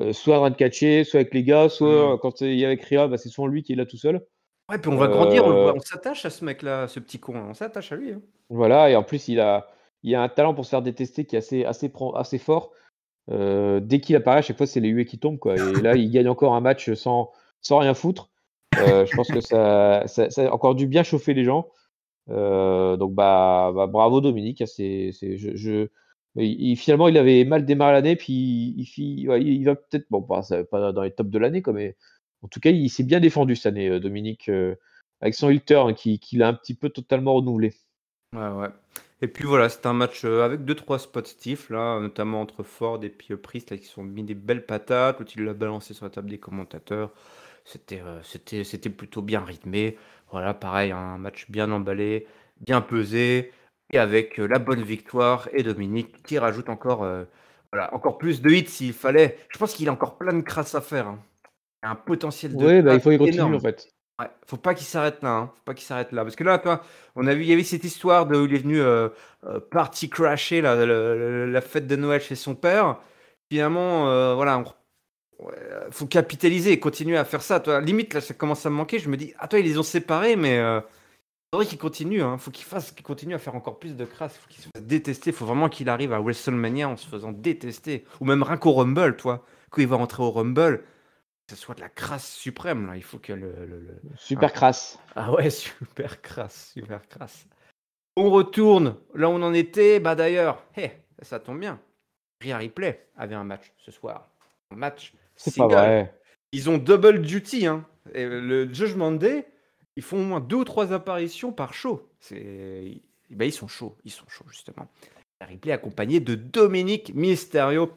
S2: euh, soit en train de catcher, soit avec les gars, soit mmh. quand il est avec Ria, bah, c'est souvent lui qui est là tout seul. Ouais, puis on va grandir, on,
S1: s'attache à ce mec-là, ce petit con, on s'attache à lui. Hein.
S2: Voilà, et en plus, il a, il a un talent pour se faire détester qui est assez, assez, assez fort. dès qu'il apparaît, à chaque fois, c'est les U.E. qui tombent. Quoi. Et là, il gagne encore un match sans, sans rien foutre. je pense que ça, ça, ça, a encore dû bien chauffer les gens. Euh, donc bah, bah, bravo Dominique, hein, c'est, je, finalement, il avait mal démarré l'année, puis il, va peut-être, bon, pas, bah, pas, dans les tops de l'année, mais en tout cas, il, s'est bien défendu cette année, euh, Dominique,
S1: euh, avec son Hilter, hein, qui, l'a un petit peu totalement renouvelé. Ouais, Et puis voilà, c'est un match avec 2-3 spots stiffs là, notamment entre Ford et puis Priest, qui sont mis des belles patates. quand il l'a balancé sur la table des commentateurs. C'était, euh, c'était c'était plutôt bien rythmé. Voilà, pareil, un match bien emballé, bien pesé et avec, euh, la bonne victoire et Dominique qui rajoute encore, euh, voilà, encore plus de hits s'il fallait. Je pense qu'il a encore plein de crasse à faire, hein. un potentiel de Ouais, bah, il faut qu'il continue, en fait. faut pas qu'il s'arrête là, hein. faut pas qu'il s'arrête là. Parce que là, toi, on a vu il y avait cette histoire de où il est venu, partie party crasher la fête de Noël chez son père. Finalement, voilà, on Ouais, faut capitaliser et continuer à faire ça. Toi, limite, là, ça commence à me manquer. Je me dis, ah, toi, ils les ont séparés, mais euh, il faudrait qu'ils continuent. Hein. Faut qu'ils fassent, qu'ils continuent à faire encore plus de crasse. Faut qu'ils se fassent détester. Faut vraiment qu'il arrive à WrestleMania en se faisant détester. Ou même rien qu'au Rumble, toi. Quand il va rentrer au Rumble, que ce soit de la crasse suprême, là. Il faut que le. Super crasse. Ah ouais, super crasse, super crasse. On retourne là où on en était. Bah d'ailleurs, hé ça tombe bien. Ria Ripley avait un match ce soir. Un match c'est vrai. Ils ont double duty. Hein. le Judgment Day, ils font au moins deux ou trois apparitions par show. Eh ben, ils sont chauds. Ils sont chauds, justement. Ripley accompagné de Dominique Mysterio.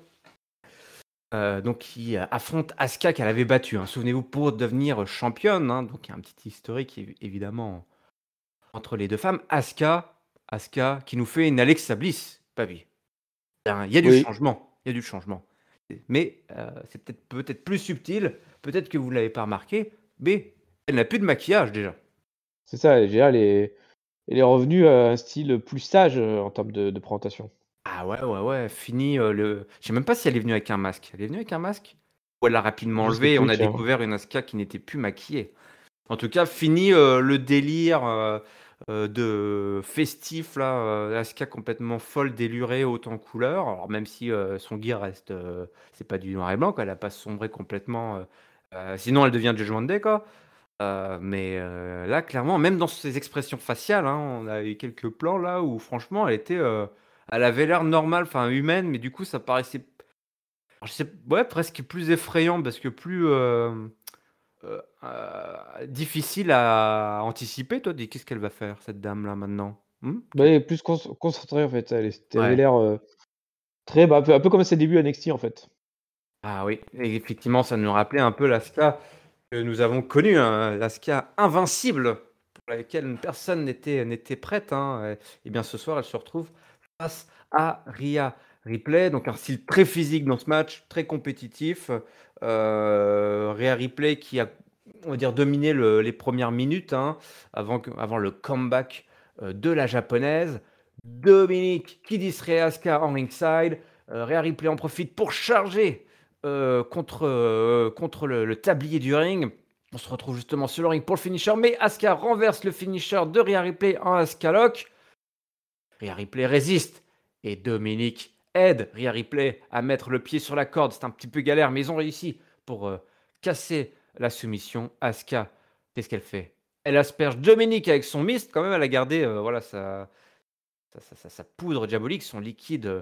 S1: Euh, donc, qui euh, affronte Asuka qu'elle avait battue. Hein. Souvenez-vous, pour devenir championne. Hein. Donc, il y a un petit historique, évidemment, entre les deux femmes. Asuka, Asuka qui nous fait une Alexa Bliss, pas ben, Il y a du changement. Il y a du changement mais euh, c'est peut-être peut plus subtil, peut-être que vous ne l'avez pas remarqué, mais elle n'a plus de maquillage déjà. C'est ça, elle est, elle est revenue à un style plus sage euh, en termes de, présentation. Ah ouais, ouais, ouais, fini euh, le. Je sais même pas si elle est venue avec un masque. Elle est venue avec un masque Ou elle l'a rapidement enlevé et on a découvert une Asuka qui n'était plus maquillée. En tout cas, fini le délire. Euh, de festif, là, euh, Aska complètement folle, délurée, haute en couleur. Alors, même si euh, son gear reste, c'est pas du noir et blanc, quoi, elle a pas sombré complètement. sinon, elle devient Judgment Day, quoi. mais là, clairement, même dans ses expressions faciales, hein, on a eu quelques plans là où, franchement, elle était, elle avait l'air normale, enfin humaine, mais du coup, ça paraissait, je sais, ouais, presque plus effrayant parce que plus, euh, euh, difficile à anticiper, toi. Qu'est-ce qu'elle va faire, cette dame-là, maintenant hmm bah, Elle est plus concentrée,
S2: en fait. Elle, a l'air euh, très. Bah, un, peu, comme ses débuts à NXT, en fait.
S1: Ah oui, effectivement, ça nous rappelait un peu l'Aska que nous avons connue, hein, invincible, pour laquelle personne n'était n'était prête. Hein, et bien ce soir, elle se retrouve face à Ria Ripley. Donc un style très physique dans ce match, très compétitif. Euh, Ripley qui a, on va dire, dominé les premières minutes hein, avant, avant le comeback euh, de la japonaise. Dominique qui distrait Asuka en ringside. Euh, Ripley en profite pour charger euh, contre, euh, contre le, tablier du ring. On se retrouve justement sur le ring pour le finisher, mais Asuka renverse le finisher de Réa Ripley en Asuka Lock. Ripley résiste et Dominique aide Rhea Ripley à mettre le pied sur la corde. C'est un petit peu galère, mais ils ont réussi pour euh, casser la soumission. Asuka, qu'est-ce qu'elle fait Elle asperge Dominique avec son mist. Quand même, elle a gardé euh, voilà, sa, sa, poudre diabolique, son liquide euh,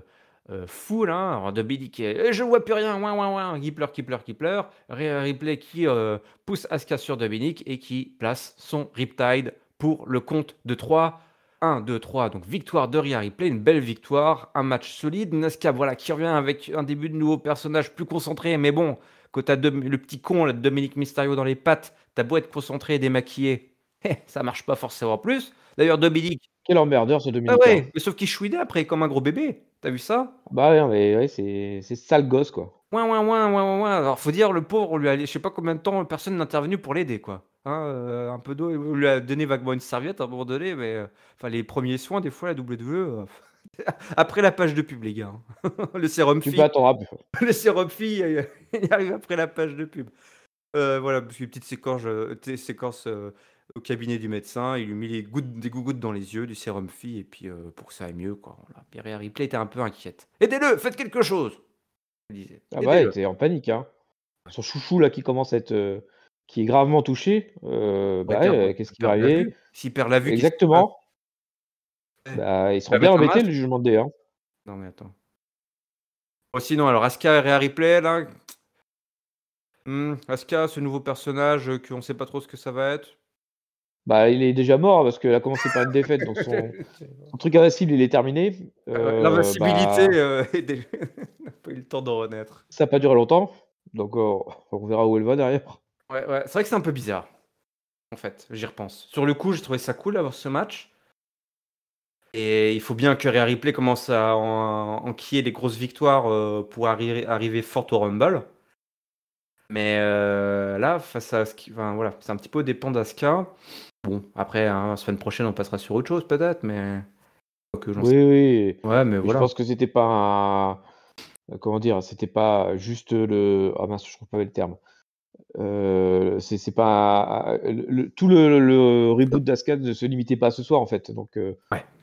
S1: euh fou. Hein, Dominique, eh, je vois plus rien, ouin, ouin, ouin. Qui pleure, qui pleure, qui pleure. Ria Ripley qui pousse Aska sur Dominique et qui place son Riptide pour le compte de 3. 1, 2, 3. Donc victoire de Ria Ripley, une belle victoire, un match solide. Nasca, voilà, qui revient avec un début de nouveau personnage plus concentré. Mais bon, quand as le petit con, de Dominique Mysterio dans les pattes, t'as beau être concentré et démaquillé, eh, ça marche pas forcément plus. D'ailleurs, Dominique. Quel emmerdeur ce Dominique. Ah hein. sauf qu'il chouinait après comme un gros bébé. T'as vu ça Bah ouais, mais c'est, sale gosse quoi. Ouais, ouais, ouais, ouais, Alors faut dire, le pauvre, lui a, je sais pas combien de temps personne n'est intervenu pour l'aider quoi. Hein, euh, un peu d'eau. il lui a donné vaguement une serviette à un moment donné, mais euh, enfin, les premiers soins, des fois, la vœux e, euh, après la page de pub, les gars. Hein. le sérum fille. Le sérum fille, il arrive après la page de pub. voilà, petite séquence, séquence au cabinet du médecin, il lui met les gouttes, des gouttes dans les yeux, du sérum fille, et puis pour que ça aille mieux, quoi. Voilà. était un peu inquiète. Aidez-le, faites quelque chose Ah ouais, il était
S2: en panique. Hein. Son chouchou là qui commence à être qui est gravement touché, euh, bah euh, qu'est-ce qui va arriver
S1: S'il perd la vue, exactement. Bah, ils seront bah, bien embêtés le jugement de D. Hein. Non mais attends. Oh, sinon, alors Aska et replay, là. Hmm, ce nouveau personnage euh, qu'on ne sait pas trop ce que ça va être.
S2: Bah, il est déjà mort hein, parce qu'il a commencé par une défaite, donc son, truc invincible, il est terminé. Ah, euh, L'invincibilité,
S1: n'a pas eu le temps de renaître.
S2: Ça n'a pas duré longtemps, donc on verra où elle va derrière.
S1: Ouais, ouais. C'est vrai que c'est un peu bizarre, en fait, j'y repense. Sur le coup, j'ai trouvé ça cool d'avoir ce match. Et il faut bien que Rhea Ripley commence à enquiller les des grosses victoires euh, pour arriver fort au Rumble. Mais euh, là, face à ce qui, enfin, voilà, c'est un petit peu dépend d'aska. Bon, après, hein, la semaine prochaine, on passera sur autre chose peut-être, mais. oui,
S2: oui. Ouais, mais, voilà. Je pense que c'était pas Comment dire C'était pas juste le. Ah mince, je trouve pas le terme. Euh, c'est pas tout le, reboot d'Ascad ne se limitait pas à ce soir en fait. Donc euh,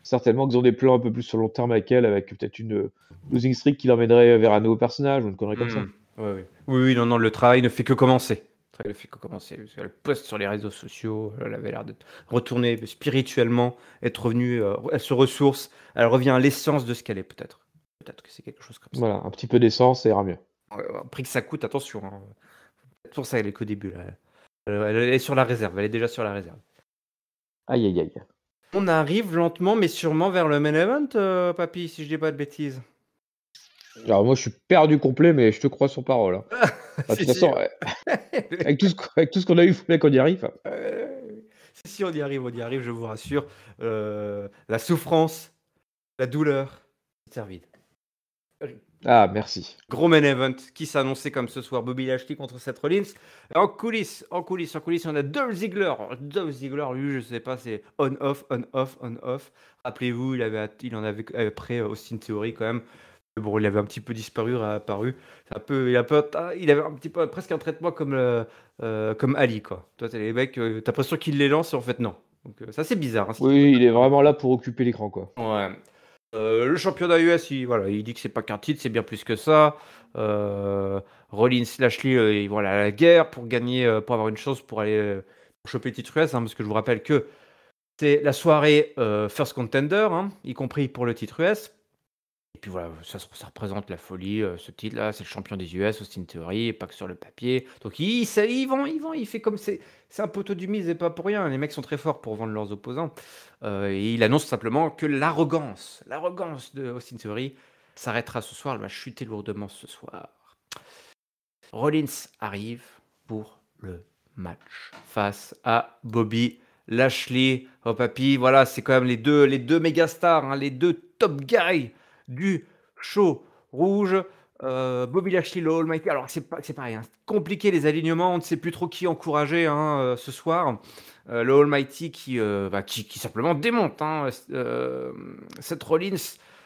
S2: certainement qu'ils ont des plans un peu plus sur long terme avec elle, avec peut-être une euh, losing streak qui l'emmènerait vers un nouveau personnage ou une connerie comme ça. Mmh.
S1: Oui, oui, non, non, le travail ne fait que commencer. Le travail ne fait que commencer. elle poste sur les réseaux sociaux, elle avait l'air de retourner spirituellement, être revenue, à elle se ressource, elle revient à l'essence de ce qu'elle est peut-être. Peut-être que c'est quelque chose comme ça.
S2: Voilà, un petit peu d'essence, ça ira mieux.
S1: Après que ça coûte, attention. Hein pour ça qu'elle est qu'au début. Là. Elle est sur la réserve. Elle est déjà sur la réserve. Aïe, aïe, aïe. On arrive lentement mais sûrement vers le main event, euh, papy, si je dis pas de bêtises.
S2: Alors moi je suis perdu complet, mais je te crois sur parole. de toute façon,
S1: avec
S2: tout ce qu'on a eu, il faut qu'on y arrive. Hein.
S1: Si, on y arrive, on y arrive, je vous rassure. Euh, la souffrance, la douleur, vide.
S2: Ah, merci. Gros
S1: main event qui s'annonçait comme ce soir. Bobby Lashley contre Seth Rollins. En coulisses, en coulisses, en coulisses, on a Dolph Ziggler. Dolph Ziggler, lui, je sais pas, c'est on-off, on-off, on-off. Rappelez-vous, il, avait, il en avait après euh, Austin Theory quand même. Bon, il avait un petit peu disparu, réapparu. Un peu, il, a peu, ah, il avait un petit peu, presque un traitement comme, euh, euh, comme Ali, quoi. Toi, t'as les mecs, t'as l'impression qu'il les lance et en fait, non. Donc, ça, c'est bizarre. Hein, oui,
S2: il est vraiment là pour occuper l'écran, quoi.
S1: Ouais. Euh, le championnat US, il, voilà, il dit que c'est pas qu'un titre, c'est bien plus que ça. Euh, Rollins, Lashley, euh, voilà, la guerre pour gagner, pour avoir une chance pour aller choper le titre US. Hein, parce que je vous rappelle que c'est la soirée First Contender, hein, y compris pour le titre US. Et puis voilà, ça, ça représente la folie, euh, ce titre-là, c'est le champion des US, Austin Theory, pas que sur le papier. Donc ils vont, il vont, il il fait comme c'est c'est un poteau du mise et pas pour rien. Les mecs sont très forts pour vendre leurs opposants, euh, et il annonce simplement que l'arrogance l'arrogance de Austin Theory s'arrêtera ce soir, elle va chuter lourdement ce soir. Rollins arrive pour le match face à Bobby Lashley. Oh papy, voilà, c'est quand même les deux les deux mégastars, hein, les deux top guys du chaud rouge. Euh, Bobby Lashley, le Almighty. Alors, c'est, pas, c'est pareil, hein. compliqué les alignements, on ne sait plus trop qui encourager hein, euh, ce soir. Euh, le Almighty bah, qui, qui, simplement démonte cette hein, Rollins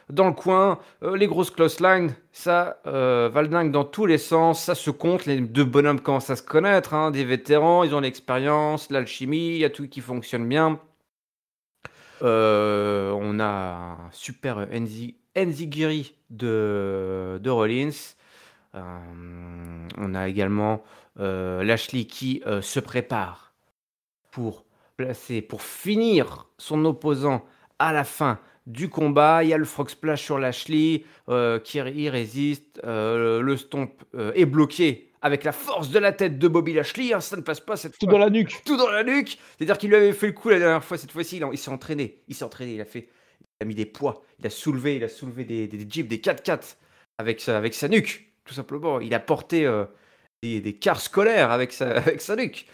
S1: dans le coin. les grosses close lines, ça dingue dans tous les sens, ça se compte. Les deux bonhommes commencent à se connaître, des vétérans, ils ont l'expérience, l'alchimie, il y a tout qui fonctionne bien. on a un super Enzi Enziguri de, de Rollins. Euh, on a également euh, Lashley qui euh, se prépare pour placer, pour finir son opposant à la fin du combat. Il y a le frog splash sur Lashley qui résiste. le stomp est bloqué avec la force de la tête de Bobby Lashley. Hein, ça ne passe pas cette Tout fois. dans la nuque. Tout dans la nuque. C'est-à-dire qu'il lui avait fait le coup la dernière fois. Cette fois-ci, il, il s'est entraîné. Il s'est entraîné. Il a fait il a mis des poids. Il a soulevé, il a soulevé des, des, jeeps, des 4x4 avec sa, avec sa nuque, tout simplement. Il a porté euh, des, des cars scolaires avec sa, avec sa nuque.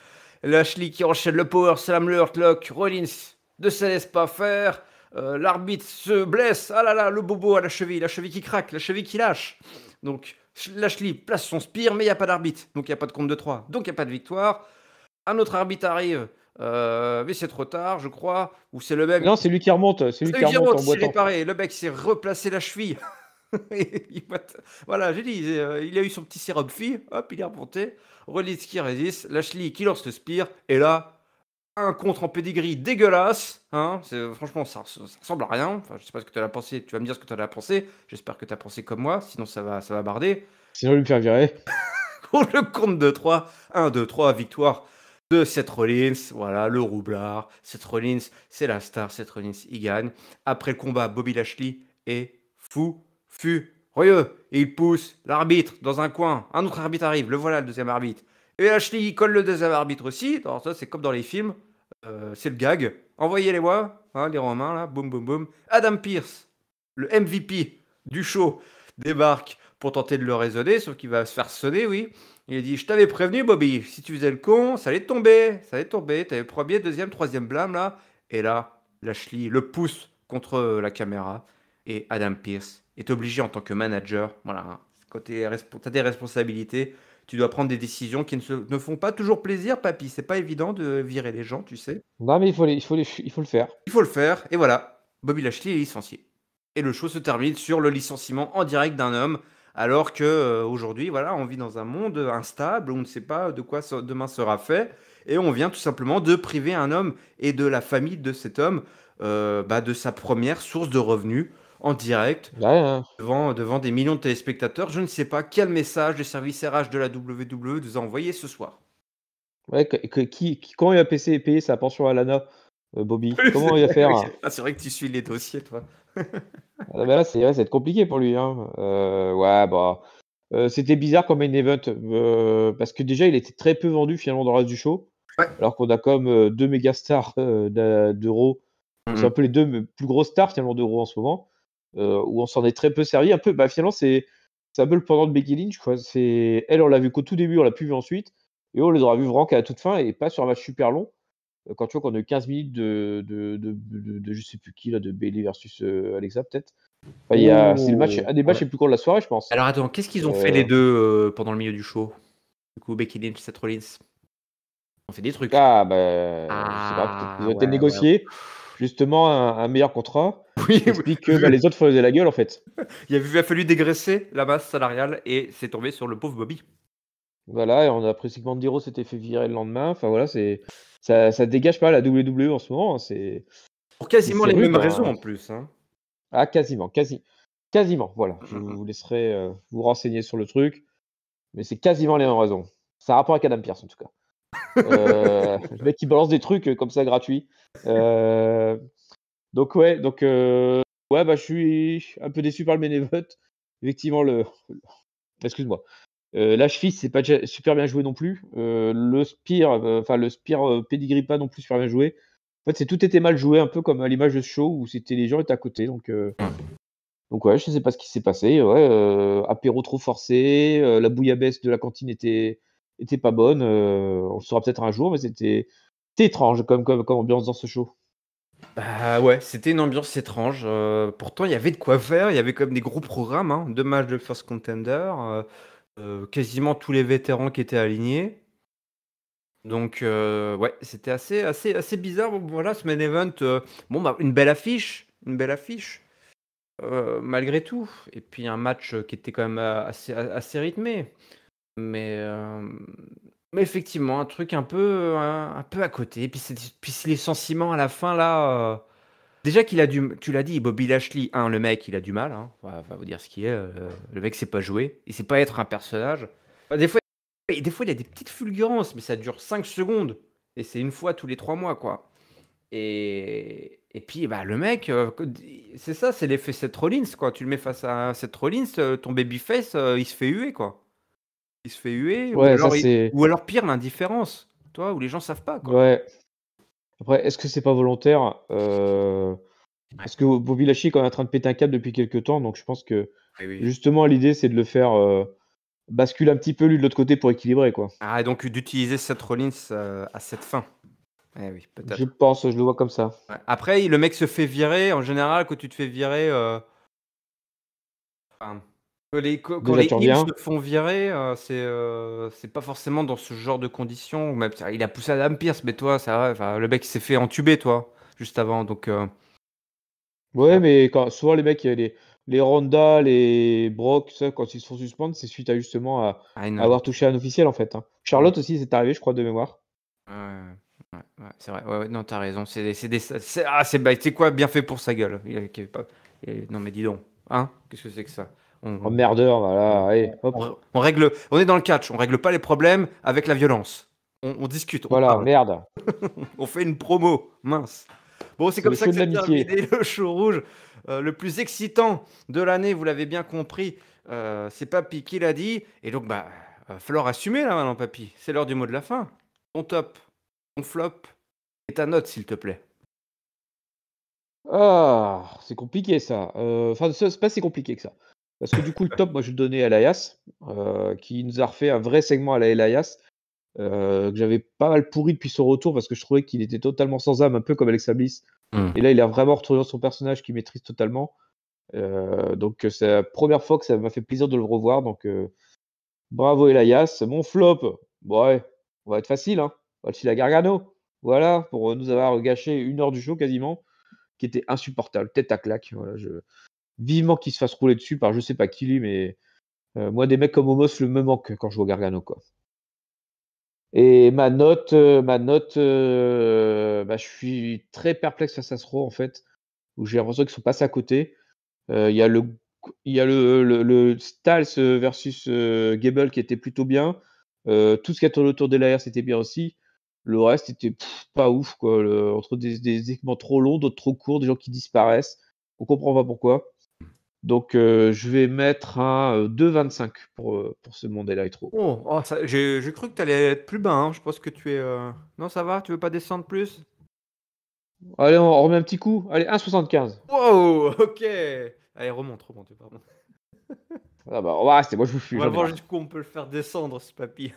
S1: Lashley qui enchaîne le power slam, le hurtlock. Rollins ne se laisse pas faire. Euh, l'arbitre se blesse. Ah là là, le bobo à la cheville, la cheville qui craque, la cheville qui lâche. Donc Lashley place son spear, mais il n'y a pas d'arbitre. Donc il n'y a pas de compte de 3. Donc il n'y a pas de victoire. Un autre arbitre arrive euh, mais c'est trop tard, je crois. Ou c'est le même Non, c'est
S2: lui qui remonte. C'est lui, qui remonte. remonte en
S1: réparé. Le mec s'est replacé la cheville. Voilà, j'ai dit, euh, il a eu son petit sérum fille. Hop, il est remonté. Relitz qui résiste. Lashley qui lance le spire. Et là, un contre en pedigree dégueulasse. Hein franchement, ça, ça, ressemble à rien. Enfin, je sais pas ce que tu as pensé. Tu vas me dire ce que tu as pensé. J'espère que tu as pensé comme moi. Sinon, ça va, ça va barder. Sinon, lui faire virer. le compte de 3. 1, 2, 3, victoire de Seth Rollins, voilà, le roublard. Seth Rollins, c'est la star, Seth Rollins, il gagne. Après le combat, Bobby Lashley est fou, royeux, Et il pousse l'arbitre dans un coin. Un autre arbitre arrive, le voilà, le deuxième arbitre. Et Lashley, il colle le deuxième arbitre aussi. Alors ça, c'est comme dans les films, euh, c'est le gag. Envoyez-les moi, hein, les Romains, là, boum, boum, boum. Adam Pierce, le MVP du show, débarque pour tenter de le raisonner, sauf qu'il va se faire sonner, oui. Il a dit Je t'avais prévenu, Bobby, si tu faisais le con, ça allait tomber, ça allait tomber tomber. T'avais premier, deuxième, troisième blâme là. Et là, Lashley le pousse contre la caméra et Adam Pierce est obligé en tant que manager, voilà, quand tu as des responsabilités, tu dois prendre des décisions qui ne, ne font pas toujours plaisir, papy. C'est pas évident de virer les gens, tu sais. Non, mais il faut, il faut le faire. Il faut le faire, et voilà. Bobby Lashley est licencié. Et le show se termine sur le licenciement en direct d'un homme alors que euh, aujourd'hui, voilà, on vit dans un monde instable, on ne sait pas de quoi demain sera fait, et on vient tout simplement de priver un homme et de la famille de cet homme euh, bah, de sa première source de revenus en direct bah hein. Devant, des millions de téléspectateurs. Je ne sais pas quel message le service RH de la WWE nous a envoyé ce soir.
S2: Ouais, que, qui, qui, il a payé, sa pension à Lana, euh, Bobby Comment il va faire
S1: ah, C'est vrai que tu suis les dossiers, toi
S2: ah ben c'est compliqué pour lui. Hein. Euh, ouais, bah, euh, c'était bizarre comme main euh, parce que déjà il était très peu vendu finalement dans le reste du show. Alors qu'on a comme deux méga stars d'euros. Mhm. C'est un peu les deux plus grosses stars finalement d'euros en ce moment. où on s'en est très peu servi. Un peu, bah, finalement, c'est un peu le pendant de Becky Lynch. Quoi. Elle, on l'a vu qu'au tout début, on l'a plus vu ensuite. Et on les aura vu vraiment qu'à la toute fin et pas sur un match super long. Euh, quand tu vois qu'on a eu 15 minutes de, de, de, je sais plus qui, là, de Bailey versus euh, Alexa, peut-être.
S1: c'est le match, un des matchs les plus courts
S2: de la soirée, je pense. Alors attends, qu'est-ce qu'ils ont fait euh, les
S1: deux pendant le milieu du show Du coup, Becky Lynch, Seth Rollins. On fait des trucs. Ah, bah.
S2: ils ont ah, été négociés. Justement, un, meilleur contrat. Oui, que bah, les autres faisaient la gueule en fait.
S1: il a fallu dégraisser la masse salariale et c'est tombé sur le pauvre Bobby.
S2: Voilà, et on a apprécié que Bandiro s'était fait virer le lendemain. Enfin voilà, c'est ça, ça dégage pas la WWE en ce moment. Hein, c'est pour quasiment les mêmes hein. raisons en plus. Hein. Ah quasiment, quasi, quasiment. Voilà, je vous laisserai euh, vous renseigner sur le truc, mais c'est quasiment les mêmes raisons. Ça a rapport avec Adam Pierce en tout cas. Euh, le mec qui balance des trucs euh, comme ça gratuit. donc ouais, donc ouais, bah je suis un peu déçu par le Ménévote. Effectivement le, excuse-moi, euh, la c'est pas super bien joué non plus. Euh, le Spire, euh, enfin le Spire euh, pedigree pas non plus super bien joué. En fait, c'est tout était mal joué, un peu comme à l'image de ce show où c'était les gens étaient à côté. Donc, ouais, je sais pas ce qui s'est passé. Ouais, apéro trop forcé, la bouillabaisse de la cantine était était pas bonne. on le saura peut-être un jour, mais c'était étrange comme, comme, comme ambiance dans ce show.
S1: Bah ouais, c'était une ambiance étrange. pourtant, il y avait de quoi faire. Il y avait quand même des gros programmes. Hein. Deux matchs de First Contender. Euh, quasiment tous les vétérans qui étaient alignés. Donc, euh, ouais, c'était assez, assez, assez bizarre. Voilà, ce main event, euh, bon, bah, une belle affiche, une belle affiche, malgré tout. Et puis un match qui était quand même assez, assez rythmé. Mais, mais effectivement, un truc un peu, un, peu à côté. Et puis, puis les sentiments à la fin, là, Déjà qu'il a du, tu l'as dit, Bobby Lashley, hein, le mec, il a du mal. Hein. on va, vous dire ce qui est. Euh, le mec, c'est pas jouer. Il sait pas être un personnage. des fois, et des fois, il a des petites fulgurances, mais ça dure 5 secondes. Et c'est une fois tous les 3 mois, quoi. Et, et puis, bah, le mec, euh, c'est ça, c'est l'effet Seth Rollins, quoi. Tu le mets face à Seth Rollins, euh, ton babyface, il se fait huer, quoi. Il se fait huer. ou, alors, pire, l'indifférence, toi, où les gens savent pas,
S2: quoi. Ouais. Après, est-ce que c'est pas volontaire euh, Est-ce que Bobby Lashley est en train de péter un câble depuis quelques temps, donc je pense que eh justement l'idée c'est de le faire euh, basculer un petit peu lui de l'autre côté pour équilibrer quoi.
S1: Ah donc d'utiliser cette Rollins euh, à cette fin. Eh oui, je
S2: pense, je le vois comme ça.
S1: Après, le mec se fait virer. En général, quand tu te fais virer, quand les, quand se font virer, euh, euh, c'est pas forcément dans ce genre de conditions. il a poussé Adam Pierce, mais toi, le mec s'est fait entuber, toi, juste avant. Donc, euh. ouais, mais quand, souvent les mecs, les,
S2: les Ronda, les Brock, quand ils se font suspendre, c'est suite à justement à, ah, avoir touché un officiel en fait. Hein. Charlotte aussi, c'est arrivé, je crois, de mémoire.
S1: Ouais, ouais, c'est vrai, ouais, non, t'as raison. C'est ah, c'est bah, quoi, bien fait pour sa gueule. non, mais dis donc, hein, qu'est-ce que c'est que ça? Mmh. Mmh. On... voilà. On, règle, on est dans le catch, on règle pas les problèmes avec la violence. On, discute. voilà, merde. on fait une promo, mince. Bon, c'est comme ça que c'est le show rouge. Euh, le plus excitant de l'année, vous l'avez bien compris. Euh, c'est Papy qui l'a dit. Et donc, bah, euh, falloir assumer là maintenant, Papy. C'est l'heure du mot de la fin. On top, on flop et ta note, s'il te plaît.
S2: Ah, c'est compliqué ça. Enfin, c'est pas si compliqué que ça. Parce que du coup, le top, moi, je le donnais à Elias euh, qui nous a refait un vrai segment à la Elias, euh, que j'avais pas mal pourri depuis son retour, parce que je trouvais qu'il était totalement sans âme, un peu comme Alexa hmm. Et là, il a vraiment retrouvé son personnage qui maîtrise totalement. Euh, donc, c'est la première fois que ça m'a fait plaisir de le revoir. Donc, bravo Elias. Mon flop, ouais, on va être facile, hein. On Gargano. Voilà, pour nous avoir gâché une heure du show quasiment, qui était insupportable, tête à claque. Voilà, je vivement qu'il se fasse rouler dessus par je sais pas qui lui, mais euh, moi, des mecs comme Omos le me manque quand je vois Gargano. Quoi. Et ma note, euh, ma note euh, bah, je suis très perplexe face à ce rôle en fait, où j'ai l'impression qu'ils sont passés à côté. Il y a le. Il y a le, le, Stals versus Gable qui était plutôt bien. tout ce qui tourné autour de l'AR, c'était bien aussi. Le reste était pas ouf. Quoi. entre des, des équipements trop longs, d'autres trop courts, des gens qui disparaissent. On comprend pas pourquoi. Donc, euh, je vais mettre un 2,25 euh, pour, euh, pour ce monde Electro.
S1: Oh, oh j'ai, cru que tu allais être plus bas. Hein. Je pense que tu es. Non, ça va Tu veux pas descendre plus Allez, on, remet un petit coup. Allez, 1,75. Wow, ok. Allez, remonte, remonte, pardon.
S2: ah bah, on Moi, je vous suis. On va
S1: on peut le faire descendre, ce papy.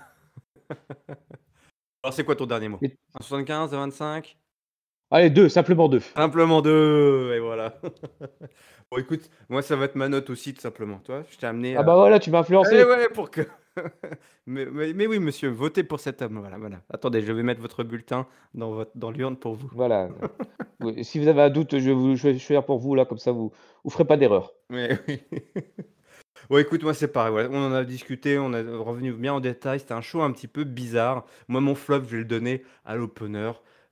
S1: Alors, c'est quoi ton dernier mot 1,75, 2,25. Allez, deux, simplement deux. Simplement deux, et voilà. bon, écoute, moi, ça va être ma note aussi, tout simplement. Toi, je t'ai amené. Ah, bah voilà, tu m'as influencé. Eh ouais, pour que. mais, mais, oui, monsieur, votez pour cet homme. Voilà, voilà. Attendez, je vais mettre votre bulletin dans, votre, dans l'urne pour vous. Voilà. si vous avez un doute, je vais vous choisir pour vous, là, comme ça, vous ne ferez pas d'erreur. Mais oui. Bon, écoute, moi c'est pareil. Voilà. On en a discuté, on est revenu bien en détail. C'était un show un petit peu bizarre. Moi, mon flop, je vais le donner à l'opener.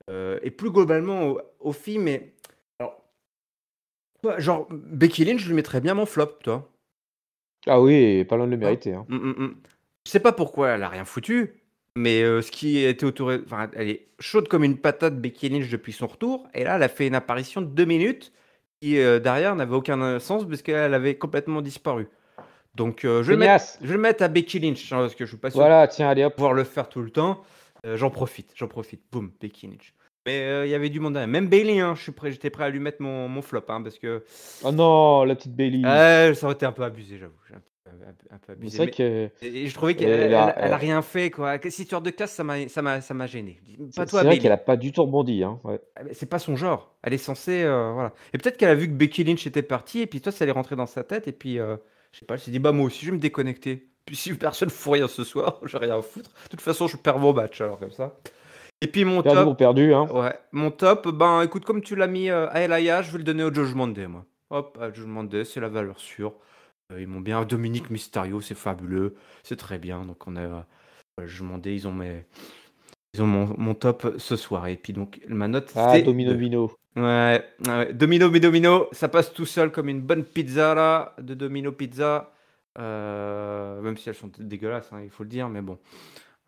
S1: Euh, et plus globalement au, film. Mais alors, genre Becky Lynch, je lui mettrais bien mon flop, toi. Ah oui, pas loin de le hein mériter. Hein. Mm, mm, mm. Je sais pas pourquoi elle a rien foutu, mais euh, ce qui était autour, enfin, elle est chaude comme une patate Becky Lynch depuis son retour, et là, elle a fait une apparition de deux minutes qui euh, derrière n'avait aucun sens parce qu'elle avait complètement disparu. Donc je, vais je le mettre à Becky Lynch hein, parce que je suis pas sûr voilà, tiens, allez, pouvoir le faire tout le temps. j'en profite, j'en profite. Boum, Becky Lynch. Mais euh, il y avait du monde. Même Bailey, hein, j'étais prêt, prêt à lui mettre mon, mon flop. Hein, parce que... Oh non, la petite Bailey. Euh, ça aurait été un peu abusé, j'avoue. Un, peu abusé. que. je trouvais qu'elle n'a rien fait. Quoi. Cette histoire de classe, ça m'a gêné. C'est vrai qu'elle a pas du tout rebondi. Hein, ouais. Ah, c'est pas son genre. Elle est censée. Euh, voilà. Et peut-être qu'elle a vu que Becky Lynch était partie. Et puis toi, ça allait rentrer dans sa tête. Et puis, je sais pas, elle s'est dit bah, moi aussi, je vais me déconnecter. Puis si personne ne fout rien ce soir, j'ai rien à foutre. De toute façon, je perds mon match. Alors, comme ça. Et puis mon top. perdu, hein. Ouais. Mon top, ben écoute, comme tu l'as mis euh, à Elaya, je vais le donner au Judgment Day, moi. Hop, à c'est la valeur sûre. Euh, ils m'ont bien. Dominique Mysterio, c'est fabuleux. C'est très bien. Donc on a. Euh, ils ont mes. Ils ont mon, top ce soir. Et puis donc ma note. Ah, Domino Domino. Ouais, Domino mais Domino, ça passe tout seul comme une bonne pizza là, de Domino Pizza. Euh, même si elles sont dégueulasses, hein, il faut le dire, mais bon.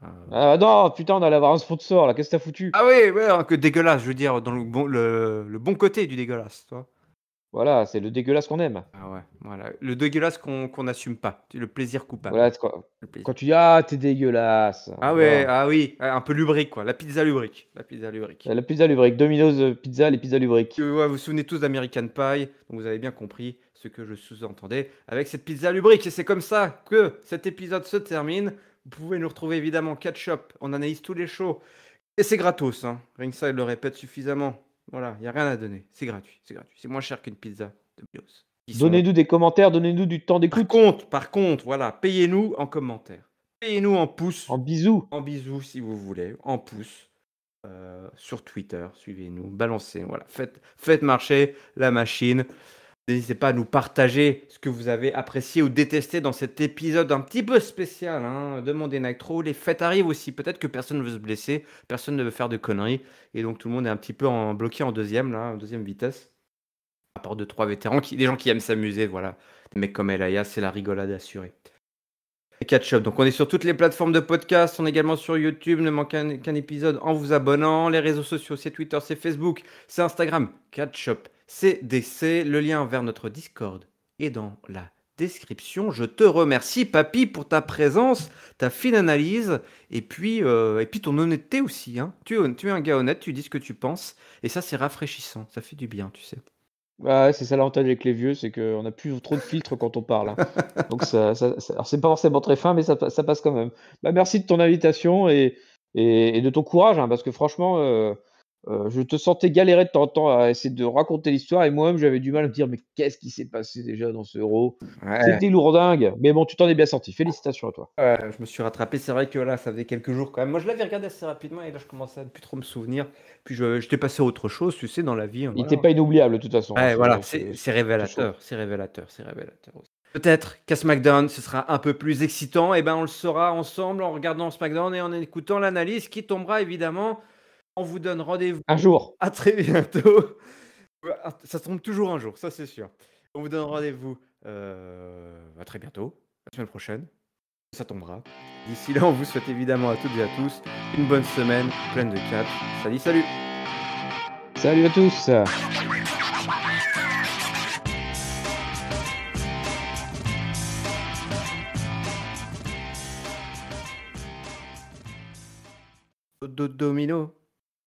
S1: Euh, ah non, putain, on allait avoir un sponsor là, qu'est-ce que t'as foutu Ah oui, ouais, hein, que dégueulasse, je veux dire, dans le bon, le, bon côté du dégueulasse, toi. Voilà, c'est le dégueulasse qu'on aime. Ah ouais, voilà. Le dégueulasse qu'on n'assume pas, le plaisir coupable. Voilà, quand tu dis ah t'es dégueulasse. Ah ouais, ah oui, un peu lubrique quoi, la pizza lubrique, la pizza lubrique. La pizza lubrique, Domino's euh, pizza, les pizzas lubriques. vous vous souvenez tous d'American Pie, donc vous avez bien compris ce que je sous-entendais avec cette pizza lubrique et c'est comme ça que cet épisode se termine. Vous pouvez nous retrouver évidemment Catch Up. On analyse tous les shows. Et c'est gratos. Hein. Ringside le répète suffisamment. Voilà, il n'y a rien à donner. C'est gratuit. C'est gratuit. C'est moins cher qu'une pizza de BIOS. Donnez-nous des commentaires, donnez-nous du temps d'écoute. Par contre, par contre, voilà, payez-nous en commentaire. Payez-nous en pouce. En bisous. En bisous si vous voulez. En pouce. Euh, sur Twitter, suivez-nous, balancez, voilà, faites, faites marcher la machine. N'hésitez pas à nous partager ce que vous avez apprécié ou détesté dans cet épisode un petit peu spécial hein, de Monday Night Les fêtes arrivent aussi. Peut-être que personne ne veut se blesser, personne ne veut faire de conneries. Et donc tout le monde est un petit peu en, bloqué en deuxième, là, en deuxième vitesse. À part de trois vétérans, des gens qui aiment s'amuser, voilà. Mais comme Elaya, c'est la rigolade assurée. Catch Up. Donc on est sur toutes les plateformes de podcast, on est également sur YouTube, ne manque qu'un épisode en vous abonnant, les réseaux sociaux, c'est Twitter, c'est Facebook, c'est Instagram, Catch Up. CDC. Le lien vers notre Discord et dans la description. Je te remercie, papy, pour ta présence, ta fine analyse, et puis, euh, et puis ton honnêteté aussi. Hein. Tu, es, un gars honnête, tu dis ce que tu penses, et ça, c'est rafraîchissant, ça fait du bien, tu sais.
S2: Bah, c'est ça l'avantage avec les vieux, c'est qu'on n'a plus trop de filtres quand on parle. Hein. Donc, ça, ça, c'est pas forcément très fin, mais ça, passe quand même. Bah, merci de ton invitation et, et, de ton courage, hein, parce que franchement, euh, euh, je te sentais galérer de temps en temps à essayer de raconter l'histoire et moi-même j'avais du mal à me dire mais qu'est-ce qui s'est passé déjà
S1: dans ce euro c'était C'était lourdingue, mais bon tu t'en es bien sorti, félicitations à toi. je me suis rattrapé, c'est vrai que là ça faisait quelques jours quand même. Moi je l'avais regardé assez rapidement et là je commençais à plus trop me souvenir. Puis je, j'étais passé à autre chose, tu sais, dans la vie. Hein, Il n'était pas inoubliable de toute façon. Hein, voilà, c'est, révélateur, c'est révélateur, c'est révélateur Peut-être qu'à SmackDown, ce sera un peu plus excitant. Et eh ben, on le saura ensemble en regardant SmackDown et en écoutant l'analyse qui tombera évidemment on vous donne rendez-vous. Un jour. À très bientôt. Ça se toujours un jour, ça c'est sûr. On vous donne rendez-vous euh, à très bientôt, la semaine prochaine. Ça tombera. D'ici là, on vous souhaite évidemment à toutes et à tous une bonne semaine pleine de cap. Salut, salut Salut à tous Domino